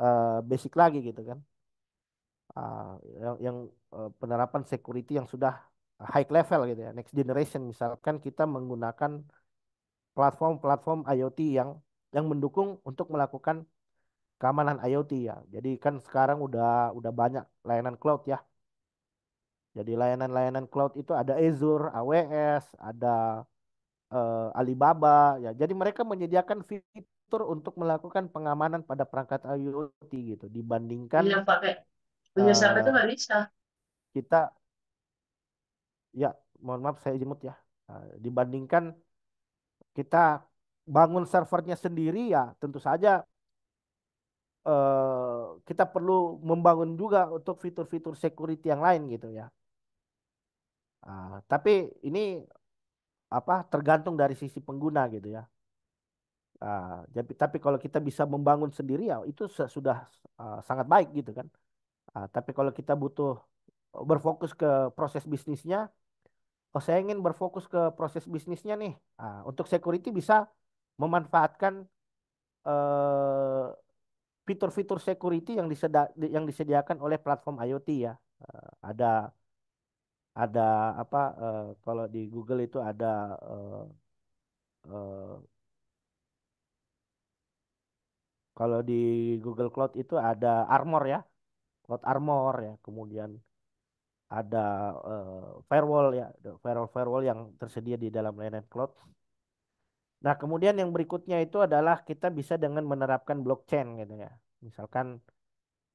S2: Eh, basic lagi gitu kan ah, yang, yang eh, penerapan security yang sudah high level gitu ya next generation misalkan kita menggunakan platform-platform IoT yang yang mendukung untuk melakukan keamanan IoT ya jadi kan sekarang udah udah banyak layanan cloud ya jadi layanan-layanan cloud itu ada Azure, AWS, ada uh, Alibaba ya. Jadi mereka menyediakan fitur untuk melakukan pengamanan pada perangkat IoT gitu dibandingkan yang pakai
S1: punya siapa uh, itu eh, nggak
S2: bisa kita ya mohon maaf saya jemput ya uh, dibandingkan kita bangun servernya sendiri ya tentu saja uh, kita perlu membangun juga untuk fitur-fitur security yang lain gitu ya uh, tapi ini apa tergantung dari sisi pengguna gitu ya Ah, jadi tapi kalau kita bisa membangun sendiri ya itu sudah uh, sangat baik gitu kan. Uh, tapi kalau kita butuh oh, berfokus ke proses bisnisnya, oh saya ingin berfokus ke proses bisnisnya nih. Uh, untuk security bisa memanfaatkan eh, fitur-fitur security yang diseda yang disediakan oleh platform IoT ya. Uh, ada ada apa uh, kalau di Google itu ada uh, uh, kalau di Google Cloud itu ada Armor ya, Cloud Armor ya, kemudian ada uh, firewall ya, firewall firewall yang tersedia di dalam layanan cloud. Nah, kemudian yang berikutnya itu adalah kita bisa dengan menerapkan blockchain gitu ya. Misalkan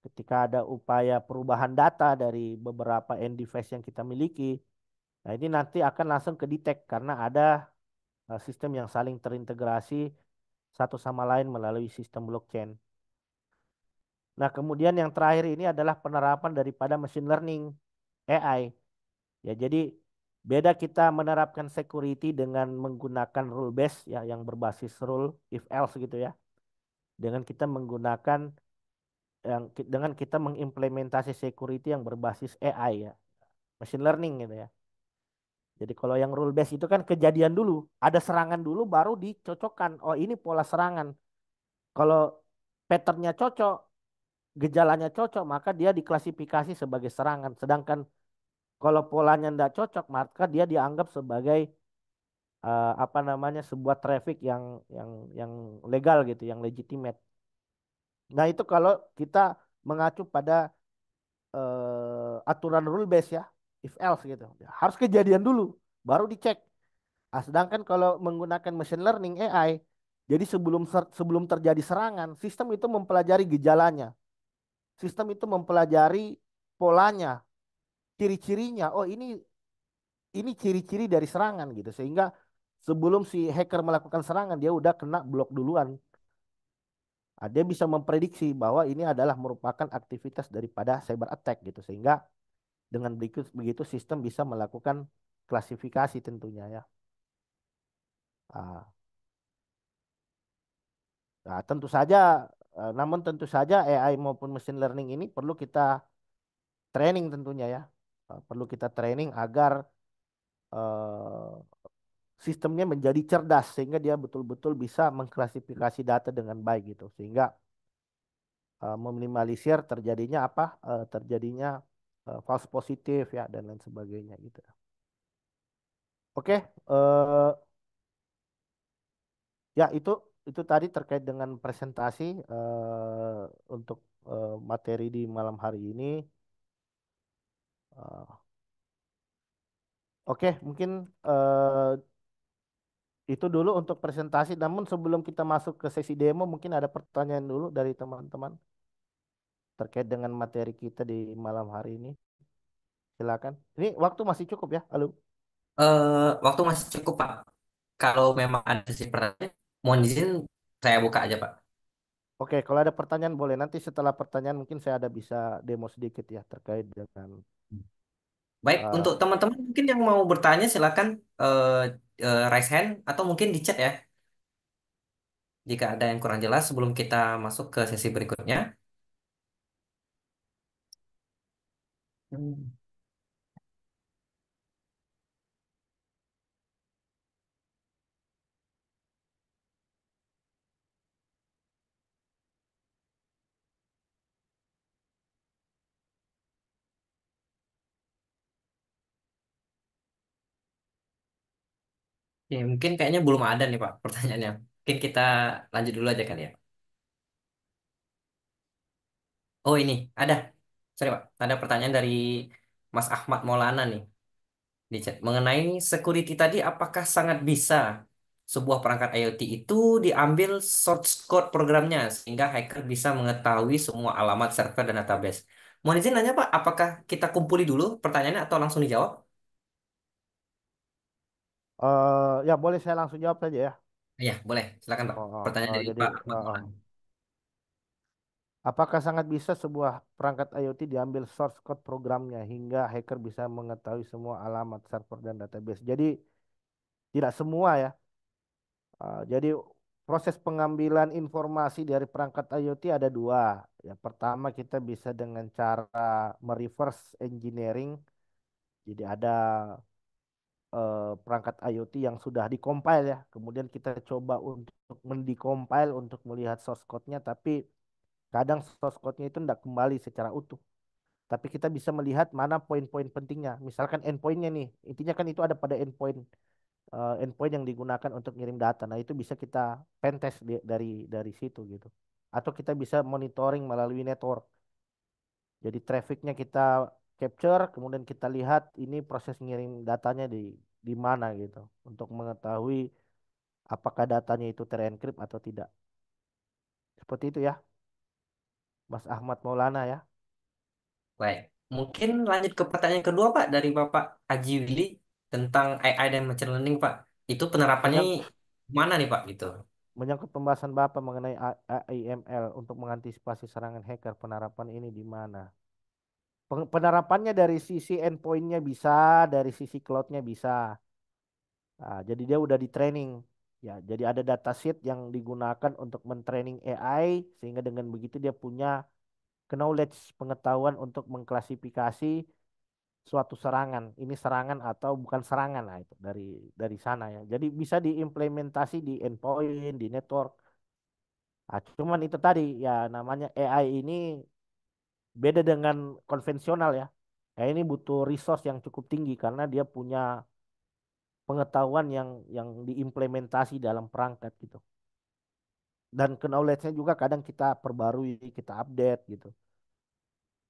S2: ketika ada upaya perubahan data dari beberapa end device yang kita miliki, nah ini nanti akan langsung ke detect karena ada eh, sistem yang saling terintegrasi satu sama lain melalui sistem blockchain. Nah, kemudian yang terakhir ini adalah penerapan daripada machine learning AI. Ya, jadi beda kita menerapkan security dengan menggunakan rule based ya yang berbasis rule if else gitu ya. Dengan kita menggunakan yang dengan kita mengimplementasi security yang berbasis AI ya. Machine learning gitu ya. Jadi kalau yang rule base itu kan kejadian dulu, ada serangan dulu baru dicocokkan. Oh ini pola serangan. Kalau patternnya cocok, gejalanya cocok, maka dia diklasifikasi sebagai serangan. Sedangkan kalau polanya tidak cocok, maka dia dianggap sebagai uh, apa namanya sebuah traffic yang yang yang legal gitu, yang legitimate. Nah itu kalau kita mengacu pada uh, aturan rule base ya, if else gitu. Ya, harus kejadian dulu baru dicek. Nah, sedangkan kalau menggunakan machine learning AI, jadi sebelum sebelum terjadi serangan, sistem itu mempelajari gejalanya. Sistem itu mempelajari polanya, ciri-cirinya. Oh, ini ini ciri-ciri dari serangan gitu. Sehingga sebelum si hacker melakukan serangan, dia udah kena blok duluan. Nah, dia bisa memprediksi bahwa ini adalah merupakan aktivitas daripada cyber attack gitu. Sehingga dengan begitu, begitu sistem bisa melakukan klasifikasi tentunya ya. Ah. Nah, tentu saja, eh, namun tentu saja AI maupun machine learning ini perlu kita training tentunya ya. Eh, perlu kita training agar eh, sistemnya menjadi cerdas sehingga dia betul-betul bisa mengklasifikasi data dengan baik gitu. Sehingga meminimalisir terjadinya apa? terjadinya uh, false positif ya dan lain sebagainya gitu. Oke, okay, uh, eh, ya itu itu tadi terkait dengan presentasi uh, untuk uh, materi di malam hari ini. Uh, Oke, okay, mungkin uh, itu dulu untuk presentasi. Namun sebelum kita masuk ke sesi demo, mungkin ada pertanyaan dulu dari teman-teman terkait dengan materi kita di malam hari ini. Silakan. Ini waktu masih cukup ya, Halo. Uh, eh, waktu
S1: masih cukup, Pak. Kalau memang ada sesi pertanyaan, mohon izin saya buka aja, Pak.
S2: Oke, kalau ada pertanyaan boleh. Nanti setelah pertanyaan mungkin saya ada bisa demo sedikit ya terkait dengan Baik, uh, untuk
S1: teman-teman mungkin yang mau bertanya silakan uh, uh, raise hand atau mungkin di chat ya. Jika ada yang kurang jelas sebelum kita masuk ke sesi berikutnya. Hmm. mungkin kayaknya belum ada nih Pak pertanyaannya. Mungkin kita lanjut dulu aja kali ya. Oh ini, ada sorry Pak, ada pertanyaan dari Mas Ahmad Maulana nih di chat mengenai security tadi apakah sangat bisa sebuah perangkat IoT itu diambil source code programnya sehingga hacker bisa mengetahui semua alamat server dan database. Mohon izin nanya Pak, apakah kita kumpuli dulu pertanyaannya atau langsung dijawab?
S2: Uh, ya boleh saya langsung jawab saja ya.
S1: Iya boleh, silakan Pak. Oh, oh, Pertanyaan oh, dari jadi, Pak. Ahmad oh, oh. Maulana.
S2: Apakah sangat bisa sebuah perangkat IoT diambil source code programnya hingga hacker bisa mengetahui semua alamat server dan database? Jadi tidak semua ya. Eh, jadi proses pengambilan informasi dari perangkat IoT ada dua. Yang pertama kita bisa dengan cara mereverse engineering. Jadi ada eh, perangkat IoT yang sudah dikompil ya. Kemudian kita coba untuk mendekompil untuk melihat source code-nya tapi Kadang source code-nya itu tidak kembali secara utuh. Tapi kita bisa melihat mana poin-poin pentingnya. Misalkan endpoint-nya nih. Intinya kan itu ada pada endpoint uh, endpoint yang digunakan untuk ngirim data. Nah, itu bisa kita pentest di, dari dari situ gitu. Atau kita bisa monitoring melalui network. Jadi trafficnya kita capture, kemudian kita lihat ini proses ngirim datanya di di mana gitu untuk mengetahui apakah datanya itu terenkrip atau tidak. Seperti itu ya. Mas Ahmad Maulana ya. Baik,
S1: mungkin lanjut ke pertanyaan kedua Pak dari Bapak Haji Willy tentang AI dan machine learning Pak. Itu penerapannya Menyang... mana nih Pak gitu?
S2: Menyangkut pembahasan Bapak mengenai AIML untuk mengantisipasi serangan hacker, penerapan ini di mana? Penerapannya dari sisi endpointnya bisa, dari sisi cloudnya bisa. Nah, jadi dia udah di training Ya, jadi ada dataset yang digunakan untuk mentraining AI sehingga dengan begitu dia punya knowledge, pengetahuan untuk mengklasifikasi suatu serangan. Ini serangan atau bukan serangan nah itu dari dari sana ya. Jadi bisa diimplementasi di endpoint, di network. Nah, cuman itu tadi ya namanya AI ini beda dengan konvensional ya. Ya ini butuh resource yang cukup tinggi karena dia punya pengetahuan yang yang diimplementasi dalam perangkat gitu. Dan knowledge-nya juga kadang kita perbarui, kita update gitu.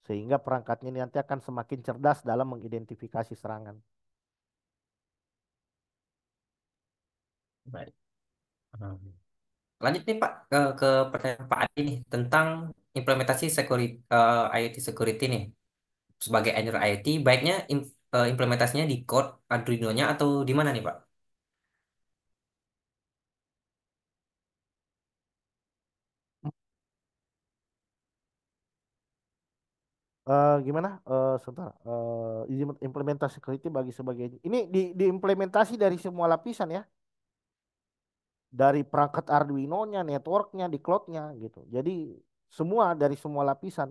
S2: Sehingga perangkatnya nanti akan semakin cerdas dalam mengidentifikasi serangan. Baik. Hmm.
S1: lanjut nih Pak ke, ke pertanyaan Pak Adi nih tentang implementasi security, uh, eh, IoT security nih. Sebagai engineer IoT, baiknya uh, implementasinya di code Arduino-nya atau di mana nih Pak?
S2: Uh, gimana? Uh, sebentar. Uh, implementasi security bagi sebagian. Ini di diimplementasi dari semua lapisan ya. Dari perangkat Arduino-nya, network-nya, di cloud-nya gitu. Jadi semua dari semua lapisan.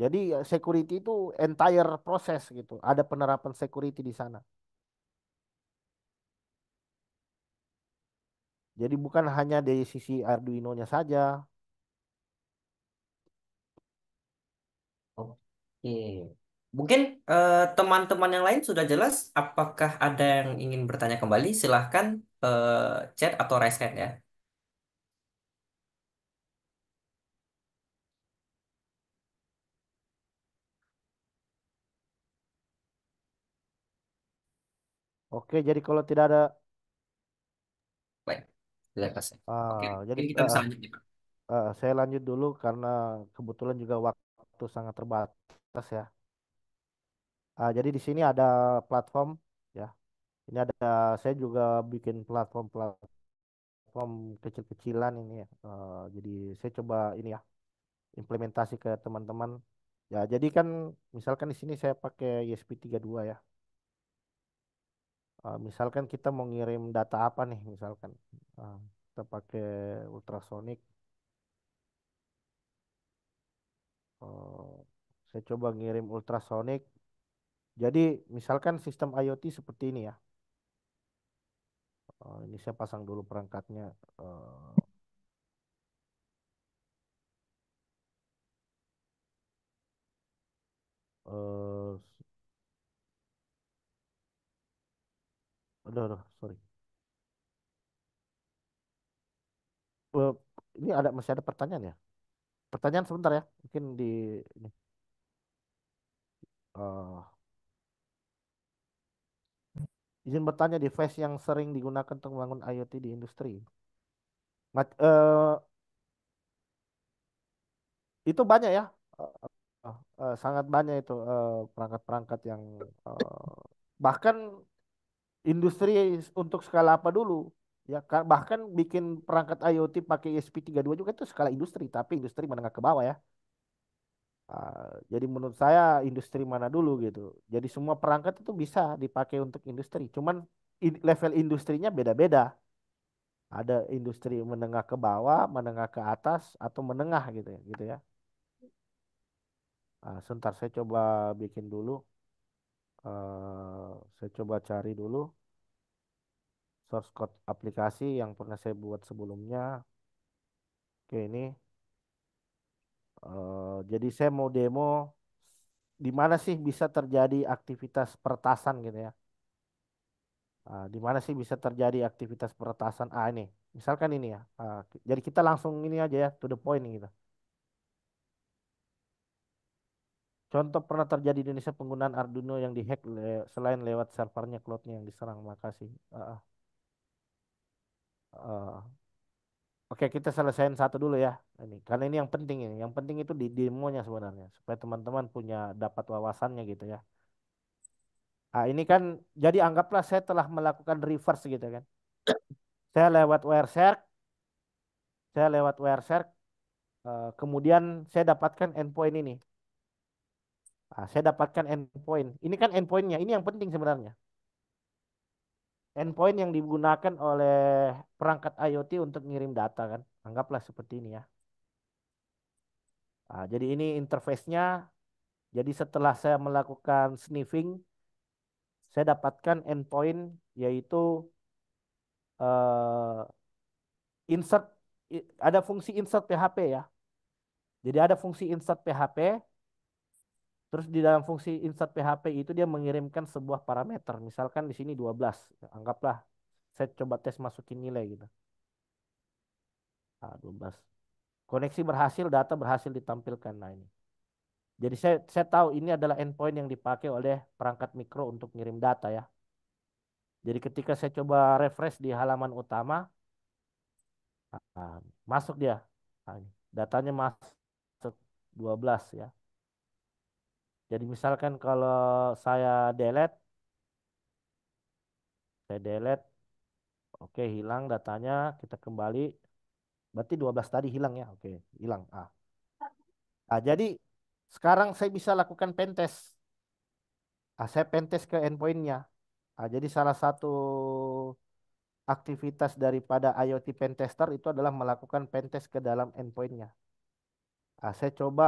S2: Jadi ya, security itu entire proses gitu. Ada penerapan security di sana. Jadi bukan hanya dari sisi Arduino-nya saja. Oke.
S1: Mungkin eh, teman-teman eh, yang lain sudah jelas. Apakah ada yang ingin bertanya kembali? Silahkan eh, chat atau raise hand ya.
S2: Oke, jadi kalau tidak ada
S1: Baik, tidak
S2: kasih. Ya. Oke, ah, jadi kita eh, bisa lanjut nih, Pak. Uh, saya lanjut dulu karena kebetulan juga waktu sangat terbatas ya. Uh, jadi di sini ada platform ya. Ini ada saya juga bikin platform platform kecil-kecilan ini ya. Uh, jadi saya coba ini ya implementasi ke teman-teman. Ya, jadi kan misalkan di sini saya pakai ESP32 ya uh, misalkan kita mau ngirim data apa nih misalkan uh, kita pakai ultrasonic uh, saya coba ngirim ultrasonic jadi misalkan sistem IoT seperti ini ya uh, ini saya pasang dulu perangkatnya uh, uh Aduh, aduh, sorry. ini ada masih ada pertanyaan ya? Pertanyaan sebentar ya, mungkin di ini. Uh, izin bertanya device yang sering digunakan untuk membangun IoT di industri. Mat, uh, itu banyak ya, uh, uh, sangat banyak itu perangkat perangkat-perangkat yang uh, bahkan industri untuk skala apa dulu ya bahkan bikin perangkat IoT pakai ESP32 juga itu skala industri tapi industri menengah ke bawah ya uh, jadi menurut saya industri mana dulu gitu jadi semua perangkat itu bisa dipakai untuk industri cuman in, level industrinya beda-beda ada industri menengah ke bawah menengah ke atas atau menengah gitu ya gitu ya uh, sebentar saya coba bikin dulu Eh, saya coba cari dulu source code aplikasi yang pernah saya buat sebelumnya. Oke, ini uh, jadi saya mau demo di mana sih bisa terjadi aktivitas peretasan gitu ya. Uh, di mana sih bisa terjadi aktivitas peretasan? Ah ini, misalkan ini ya. Uh, jadi kita langsung ini aja ya, to the point gitu. Contoh pernah terjadi di Indonesia penggunaan Arduino yang dihack le selain lewat servernya cloudnya yang diserang. Makasih. Uh, uh. Oke, kita selesaikan satu dulu ya. Ini karena ini yang penting ini. Yang penting itu di demonya sebenarnya supaya teman-teman punya dapat wawasannya gitu ya. Nah, ini kan jadi anggaplah saya telah melakukan reverse gitu kan. Saya lewat Wireshark, saya lewat Wireshark, eh, kemudian saya dapatkan endpoint ini. Nah, saya dapatkan endpoint. Ini kan endpointnya. Ini yang penting sebenarnya. Endpoint yang digunakan oleh perangkat IoT untuk ngirim data kan. Anggaplah seperti ini ya. Nah, jadi ini interface-nya. Jadi setelah saya melakukan sniffing, saya dapatkan endpoint yaitu uh, insert. Ada fungsi insert PHP ya. Jadi ada fungsi insert PHP Terus di dalam fungsi insert PHP itu dia mengirimkan sebuah parameter. Misalkan di sini 12. Ya, anggaplah saya coba tes masukin nilai gitu. Ah, 12. Koneksi berhasil, data berhasil ditampilkan. Nah ini. Jadi saya, saya tahu ini adalah endpoint yang dipakai oleh perangkat mikro untuk ngirim data ya. Jadi ketika saya coba refresh di halaman utama, ah, masuk dia. Ah, Datanya masuk 12 ya. Jadi misalkan kalau saya delete, saya delete, oke hilang datanya, kita kembali, berarti 12 tadi hilang ya, oke hilang. Ah. ah jadi sekarang saya bisa lakukan pentest. Ah, saya pentest ke endpointnya. Ah, jadi salah satu aktivitas daripada IoT pentester itu adalah melakukan pentest ke dalam endpointnya. ah saya coba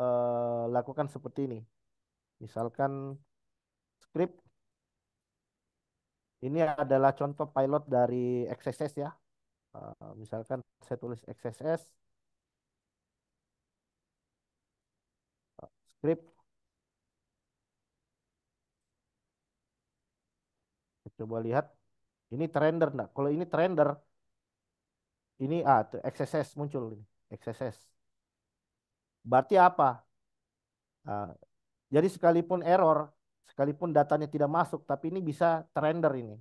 S2: uh, lakukan seperti ini. Misalkan script. Ini adalah contoh pilot dari XSS ya. Uh, misalkan saya tulis XSS. script. coba lihat. Ini trender enggak? Kalau ini trender. ini ah, XSS muncul ini. XSS. Berarti apa? Uh, jadi sekalipun error, sekalipun datanya tidak masuk, tapi ini bisa trender ini.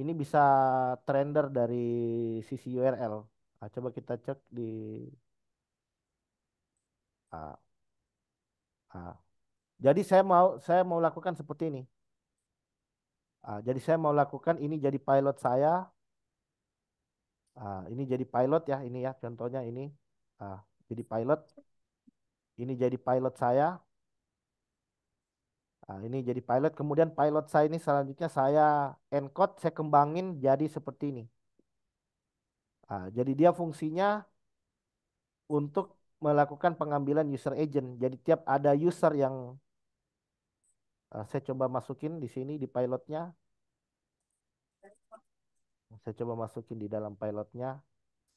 S2: Ini bisa trender dari sisi URL. Nah, coba kita cek di ah, ah. Jadi saya mau saya mau lakukan seperti ini. jadi saya mau lakukan ini jadi pilot saya. ini jadi pilot ya ini ya contohnya ini. jadi pilot. Ini jadi pilot saya. Nah, ini jadi pilot. Kemudian pilot saya ini selanjutnya saya encode, saya kembangin jadi seperti ini. Nah, jadi dia fungsinya untuk melakukan pengambilan user agent. Jadi tiap ada user yang uh, saya coba masukin di sini di pilotnya. Saya coba masukin di dalam pilotnya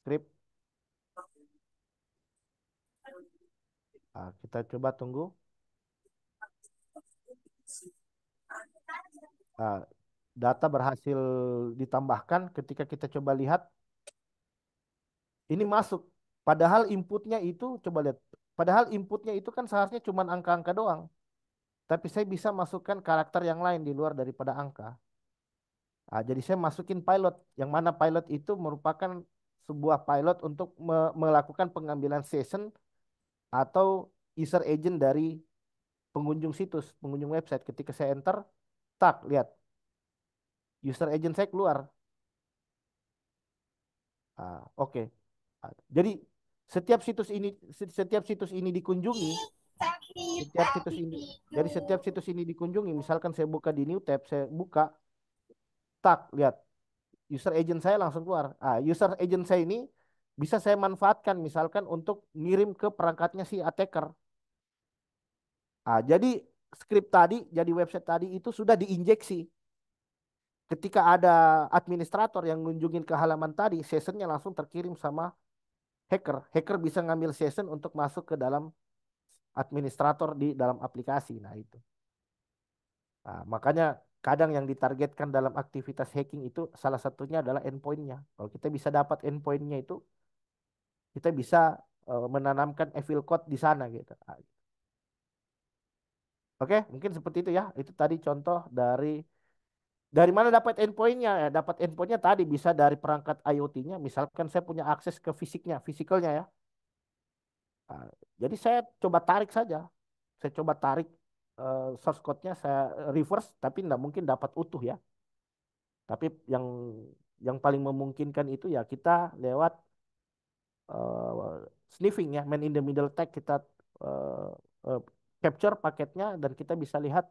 S2: script. Nah, kita coba tunggu. Nah, data berhasil ditambahkan ketika kita coba lihat. Ini masuk. Padahal inputnya itu, coba lihat. Padahal inputnya itu kan seharusnya cuma angka-angka doang. Tapi saya bisa masukkan karakter yang lain di luar daripada angka. Nah, jadi saya masukin pilot. Yang mana pilot itu merupakan sebuah pilot untuk me melakukan pengambilan session atau user agent dari pengunjung situs, pengunjung website. Ketika saya enter, tak lihat user agent saya keluar. Ah, Oke. Okay. Ah, jadi setiap situs ini setiap situs ini dikunjungi setiap situs ini dari setiap situs ini dikunjungi misalkan saya buka di new tab saya buka tak lihat user agent saya langsung keluar ah user agent saya ini bisa saya manfaatkan misalkan untuk ngirim ke perangkatnya si attacker. Nah, jadi script tadi, jadi website tadi itu sudah diinjeksi. Ketika ada administrator yang ngunjungin ke halaman tadi, sessionnya langsung terkirim sama hacker. Hacker bisa ngambil session untuk masuk ke dalam administrator di dalam aplikasi. Nah itu. Nah, makanya kadang yang ditargetkan dalam aktivitas hacking itu salah satunya adalah endpointnya. Kalau kita bisa dapat endpointnya itu kita bisa uh, menanamkan evil code di sana gitu. Ah, gitu. Oke, mungkin seperti itu ya. Itu tadi contoh dari dari mana dapat endpointnya? Ya, dapat endpointnya tadi bisa dari perangkat IoT-nya. Misalkan saya punya akses ke fisiknya, fisikalnya ya. Nah, jadi saya coba tarik saja. Saya coba tarik uh, source code-nya, saya reverse, tapi tidak mungkin dapat utuh ya. Tapi yang yang paling memungkinkan itu ya kita lewat uh, eh, sniffing ya, man in the middle tag kita uh, uh, capture paketnya dan kita bisa lihat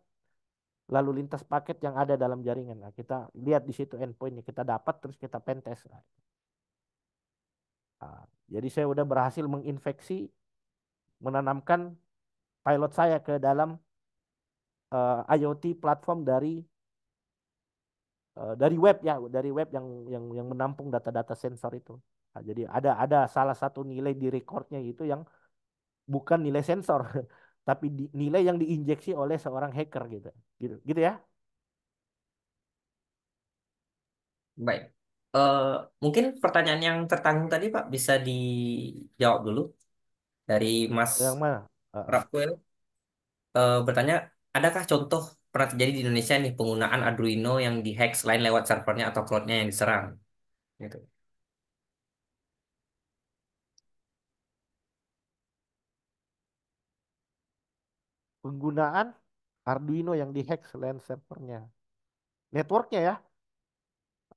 S2: lalu lintas paket yang ada dalam jaringan. Nah, kita lihat di situ endpointnya kita dapat terus kita pentest. Nah, jadi saya sudah berhasil menginfeksi, menanamkan pilot saya ke dalam uh, IoT platform dari uh, dari web ya, dari web yang yang yang menampung data-data sensor itu. Nah, jadi ada ada salah satu nilai di recordnya itu yang bukan nilai sensor, *laughs* tapi di, nilai yang diinjeksi oleh seorang hacker gitu. Gitu, gitu ya.
S1: Baik. Uh, mungkin pertanyaan yang tertanggung tadi Pak bisa dijawab dulu dari Mas yang mana? Uh, Rafael uh, bertanya, adakah contoh pernah terjadi di Indonesia nih penggunaan Arduino yang dihack selain lewat servernya atau cloudnya yang diserang? Gitu.
S2: penggunaan Arduino yang dihack LAN servernya. Networknya ya.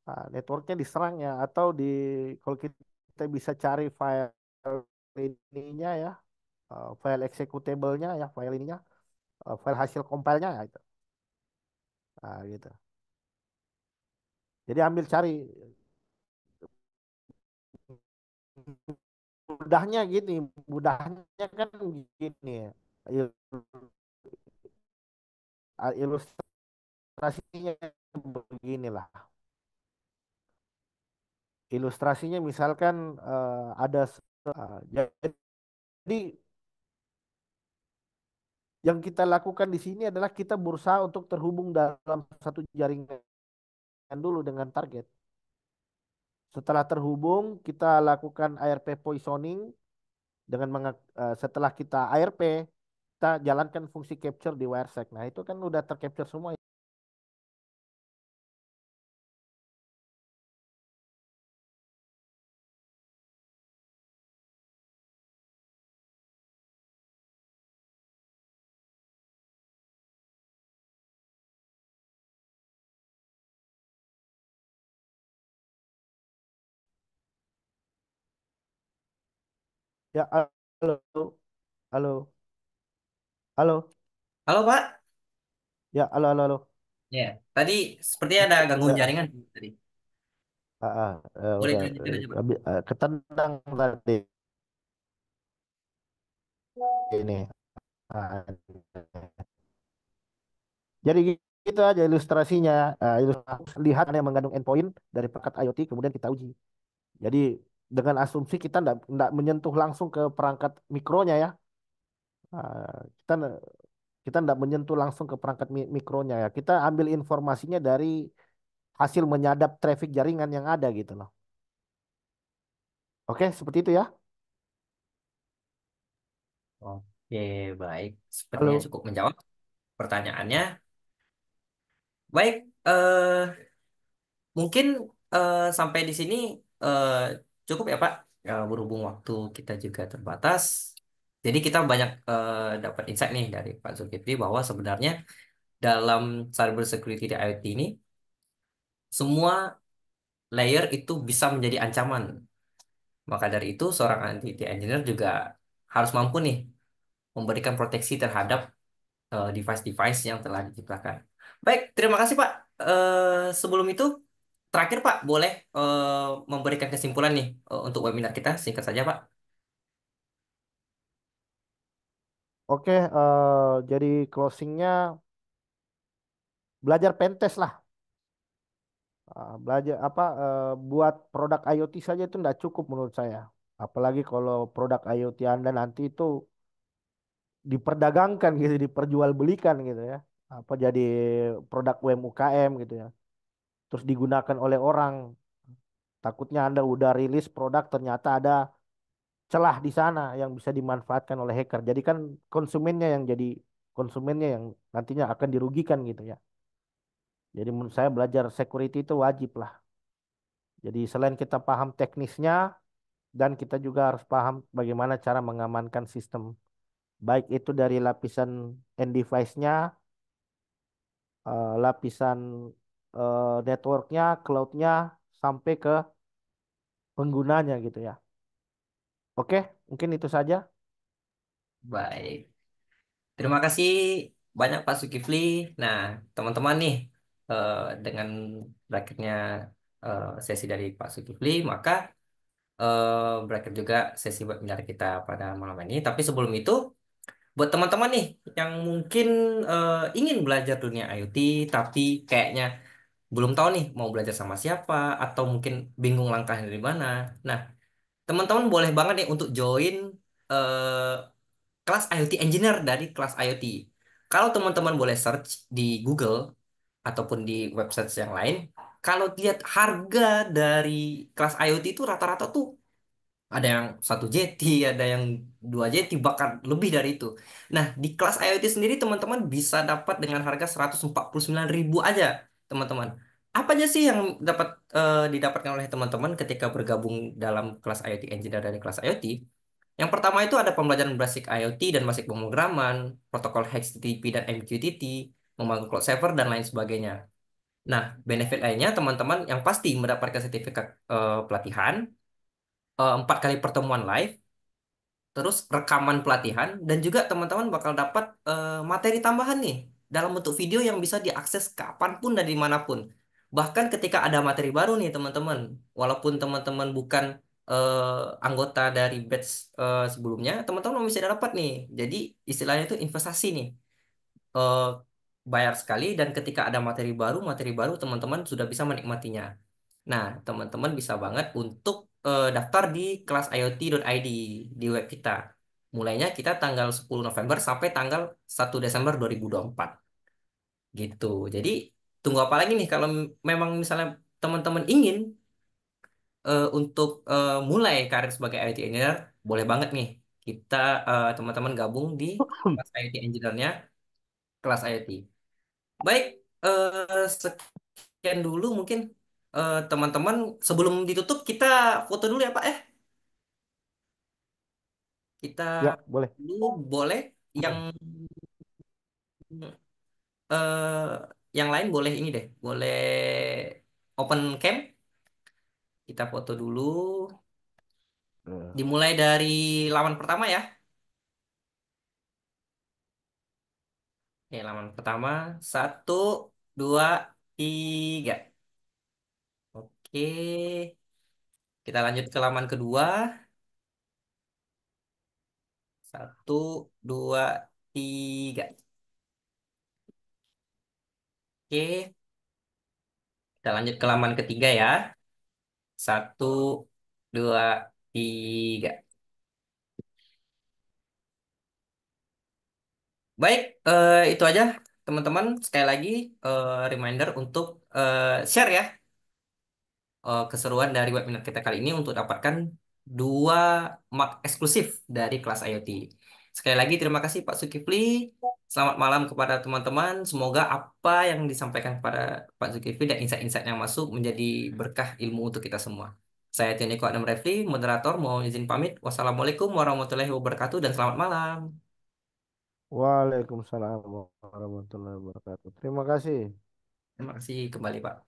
S2: Ah, networknya diserang ya. Atau di kalau kita bisa cari file ininya ya. Ah, file executable-nya ya. File ininya. Ah, file hasil compile-nya ya. Itu. Nah, gitu. Jadi ambil cari mudahnya gini, mudahnya kan gini ya ilustrasinya beginilah. Ilustrasinya misalkan uh, ada uh, jadi yang kita lakukan di sini adalah kita berusaha untuk terhubung dalam satu jaringan dulu dengan target. Setelah terhubung, kita lakukan ARP poisoning dengan eh, setelah kita ARP, kita jalankan fungsi capture di wiresec Nah, itu kan udah tercapture semua. Ya, halo. Halo. Halo. Halo, Pak. Ya, halo, halo, halo. Ya, tadi sepertinya ada gangguan ya. jaringan tadi. ah, ah, eh, Boleh udah dilanjutkan aja, Pak. habis eh, ketendang tadi ini. Ah, Jadi gitu aja ilustrasinya. Ah, ilustrasi, lihat yang mengandung endpoint dari perangkat IoT kemudian kita uji. Jadi dengan asumsi kita tidak menyentuh langsung ke perangkat mikronya ya. Ah, kita kita tidak menyentuh langsung ke perangkat mikronya ya. Kita ambil informasinya dari hasil menyadap traffic jaringan yang ada gitu loh. Oke, seperti itu ya.
S1: Oke, baik. Sepertinya Halo. cukup menjawab pertanyaannya. Baik, eh, mungkin eh, sampai di sini eh, cukup ya Pak. Ya, berhubung waktu kita juga terbatas, jadi kita banyak uh, dapat insight nih dari Pak Zulkifli bahwa sebenarnya dalam cyber security di IoT ini semua layer itu bisa menjadi ancaman. Maka dari itu seorang IT engineer juga harus mampu nih memberikan proteksi terhadap eh, device-device uh, yang telah diciptakan. Baik, terima kasih Pak. Uh, sebelum itu terakhir Pak boleh uh, memberikan kesimpulan nih uh, untuk webinar kita singkat saja Pak.
S2: Oke, uh, jadi closingnya belajar pentes lah. Uh, belajar apa uh, buat produk IoT saja itu tidak cukup menurut saya. Apalagi kalau produk IoT Anda nanti itu diperdagangkan gitu, diperjualbelikan gitu ya. Apa jadi produk UMKM gitu ya. Terus digunakan oleh orang. Takutnya Anda udah rilis produk ternyata ada celah di sana yang bisa dimanfaatkan oleh hacker. Jadi kan konsumennya yang jadi konsumennya yang nantinya akan dirugikan gitu ya. Jadi menurut saya belajar security itu wajib lah. Jadi selain kita paham teknisnya dan kita juga harus paham bagaimana cara mengamankan sistem baik itu dari lapisan end device-nya, eh, lapisan network eh, networknya, cloud-nya sampai ke penggunanya gitu ya. Oke, mungkin itu saja.
S1: Baik. Terima kasih banyak Pak Sukifli. Nah, teman-teman nih, uh, dengan berakhirnya uh, eh, sesi dari Pak Sukifli, maka uh, eh, berakhir juga sesi webinar kita pada malam ini. Tapi sebelum itu, buat teman-teman nih yang mungkin uh, ingin belajar dunia IoT, tapi kayaknya belum tahu nih mau belajar sama siapa, atau mungkin bingung langkahnya dari mana. Nah, teman-teman boleh banget nih untuk join eh, kelas IoT engineer dari kelas IoT. Kalau teman-teman boleh search di Google ataupun di website yang lain, kalau lihat harga dari kelas IoT itu rata-rata tuh ada yang satu JT, ada yang dua JT, bahkan lebih dari itu. Nah, di kelas IoT sendiri teman-teman bisa dapat dengan harga sembilan ribu aja, teman-teman apa aja sih yang dapat uh, didapatkan oleh teman-teman ketika bergabung dalam kelas IoT Engineer dari kelas IoT? Yang pertama itu ada pembelajaran basic IoT dan basic pemrograman, protokol HTTP dan MQTT, membangun cloud server dan lain sebagainya. Nah, benefit lainnya teman-teman yang pasti mendapatkan sertifikat uh, pelatihan, eh, empat kali pertemuan live, terus rekaman pelatihan dan juga teman-teman bakal dapat materi tambahan nih dalam bentuk video yang bisa diakses kapanpun dan dimanapun bahkan ketika ada materi baru nih teman-teman walaupun teman-teman bukan uh, anggota dari batch uh, sebelumnya teman-teman masih ada dapat nih jadi istilahnya itu investasi nih uh, bayar sekali dan ketika ada materi baru materi baru teman-teman sudah bisa menikmatinya nah teman-teman bisa banget untuk uh, daftar di kelas IoT.id di web kita mulainya kita tanggal 10 November sampai tanggal 1 Desember 2024 gitu jadi tunggu apa lagi nih kalau memang misalnya teman-teman ingin uh, untuk uh, mulai karir sebagai IT engineer boleh banget nih kita uh, teman-teman gabung di *clears throat* kelas IT engineer-nya kelas IT. Baik, uh, sekian dulu mungkin uh, teman-teman sebelum ditutup kita foto dulu ya Pak eh. Kita Ya, boleh. dulu boleh yang uh, yang lain boleh ini deh, boleh open cam. Kita foto dulu. Hmm. Dimulai dari lawan pertama ya. Oke, lawan pertama. Satu, dua, tiga. Oke. Kita lanjut ke laman kedua. Satu, dua, tiga. Oke, kita lanjut ke laman ketiga ya. Satu, dua, tiga. Baik, eh, itu aja teman-teman. Sekali lagi eh, reminder untuk eh, share ya eh, keseruan dari webinar kita kali ini untuk dapatkan dua mark eksklusif dari kelas IoT. Sekali lagi terima kasih Pak Sukifli. Selamat malam kepada teman-teman. Semoga apa yang disampaikan kepada Pak Zulkifli dan insight-insight yang masuk menjadi berkah ilmu untuk kita semua. Saya Niko Adam Refli, moderator, mohon izin pamit. Wassalamualaikum warahmatullahi wabarakatuh dan selamat malam.
S2: Waalaikumsalam warahmatullahi wabarakatuh. Terima kasih. Terima kasih kembali, Pak.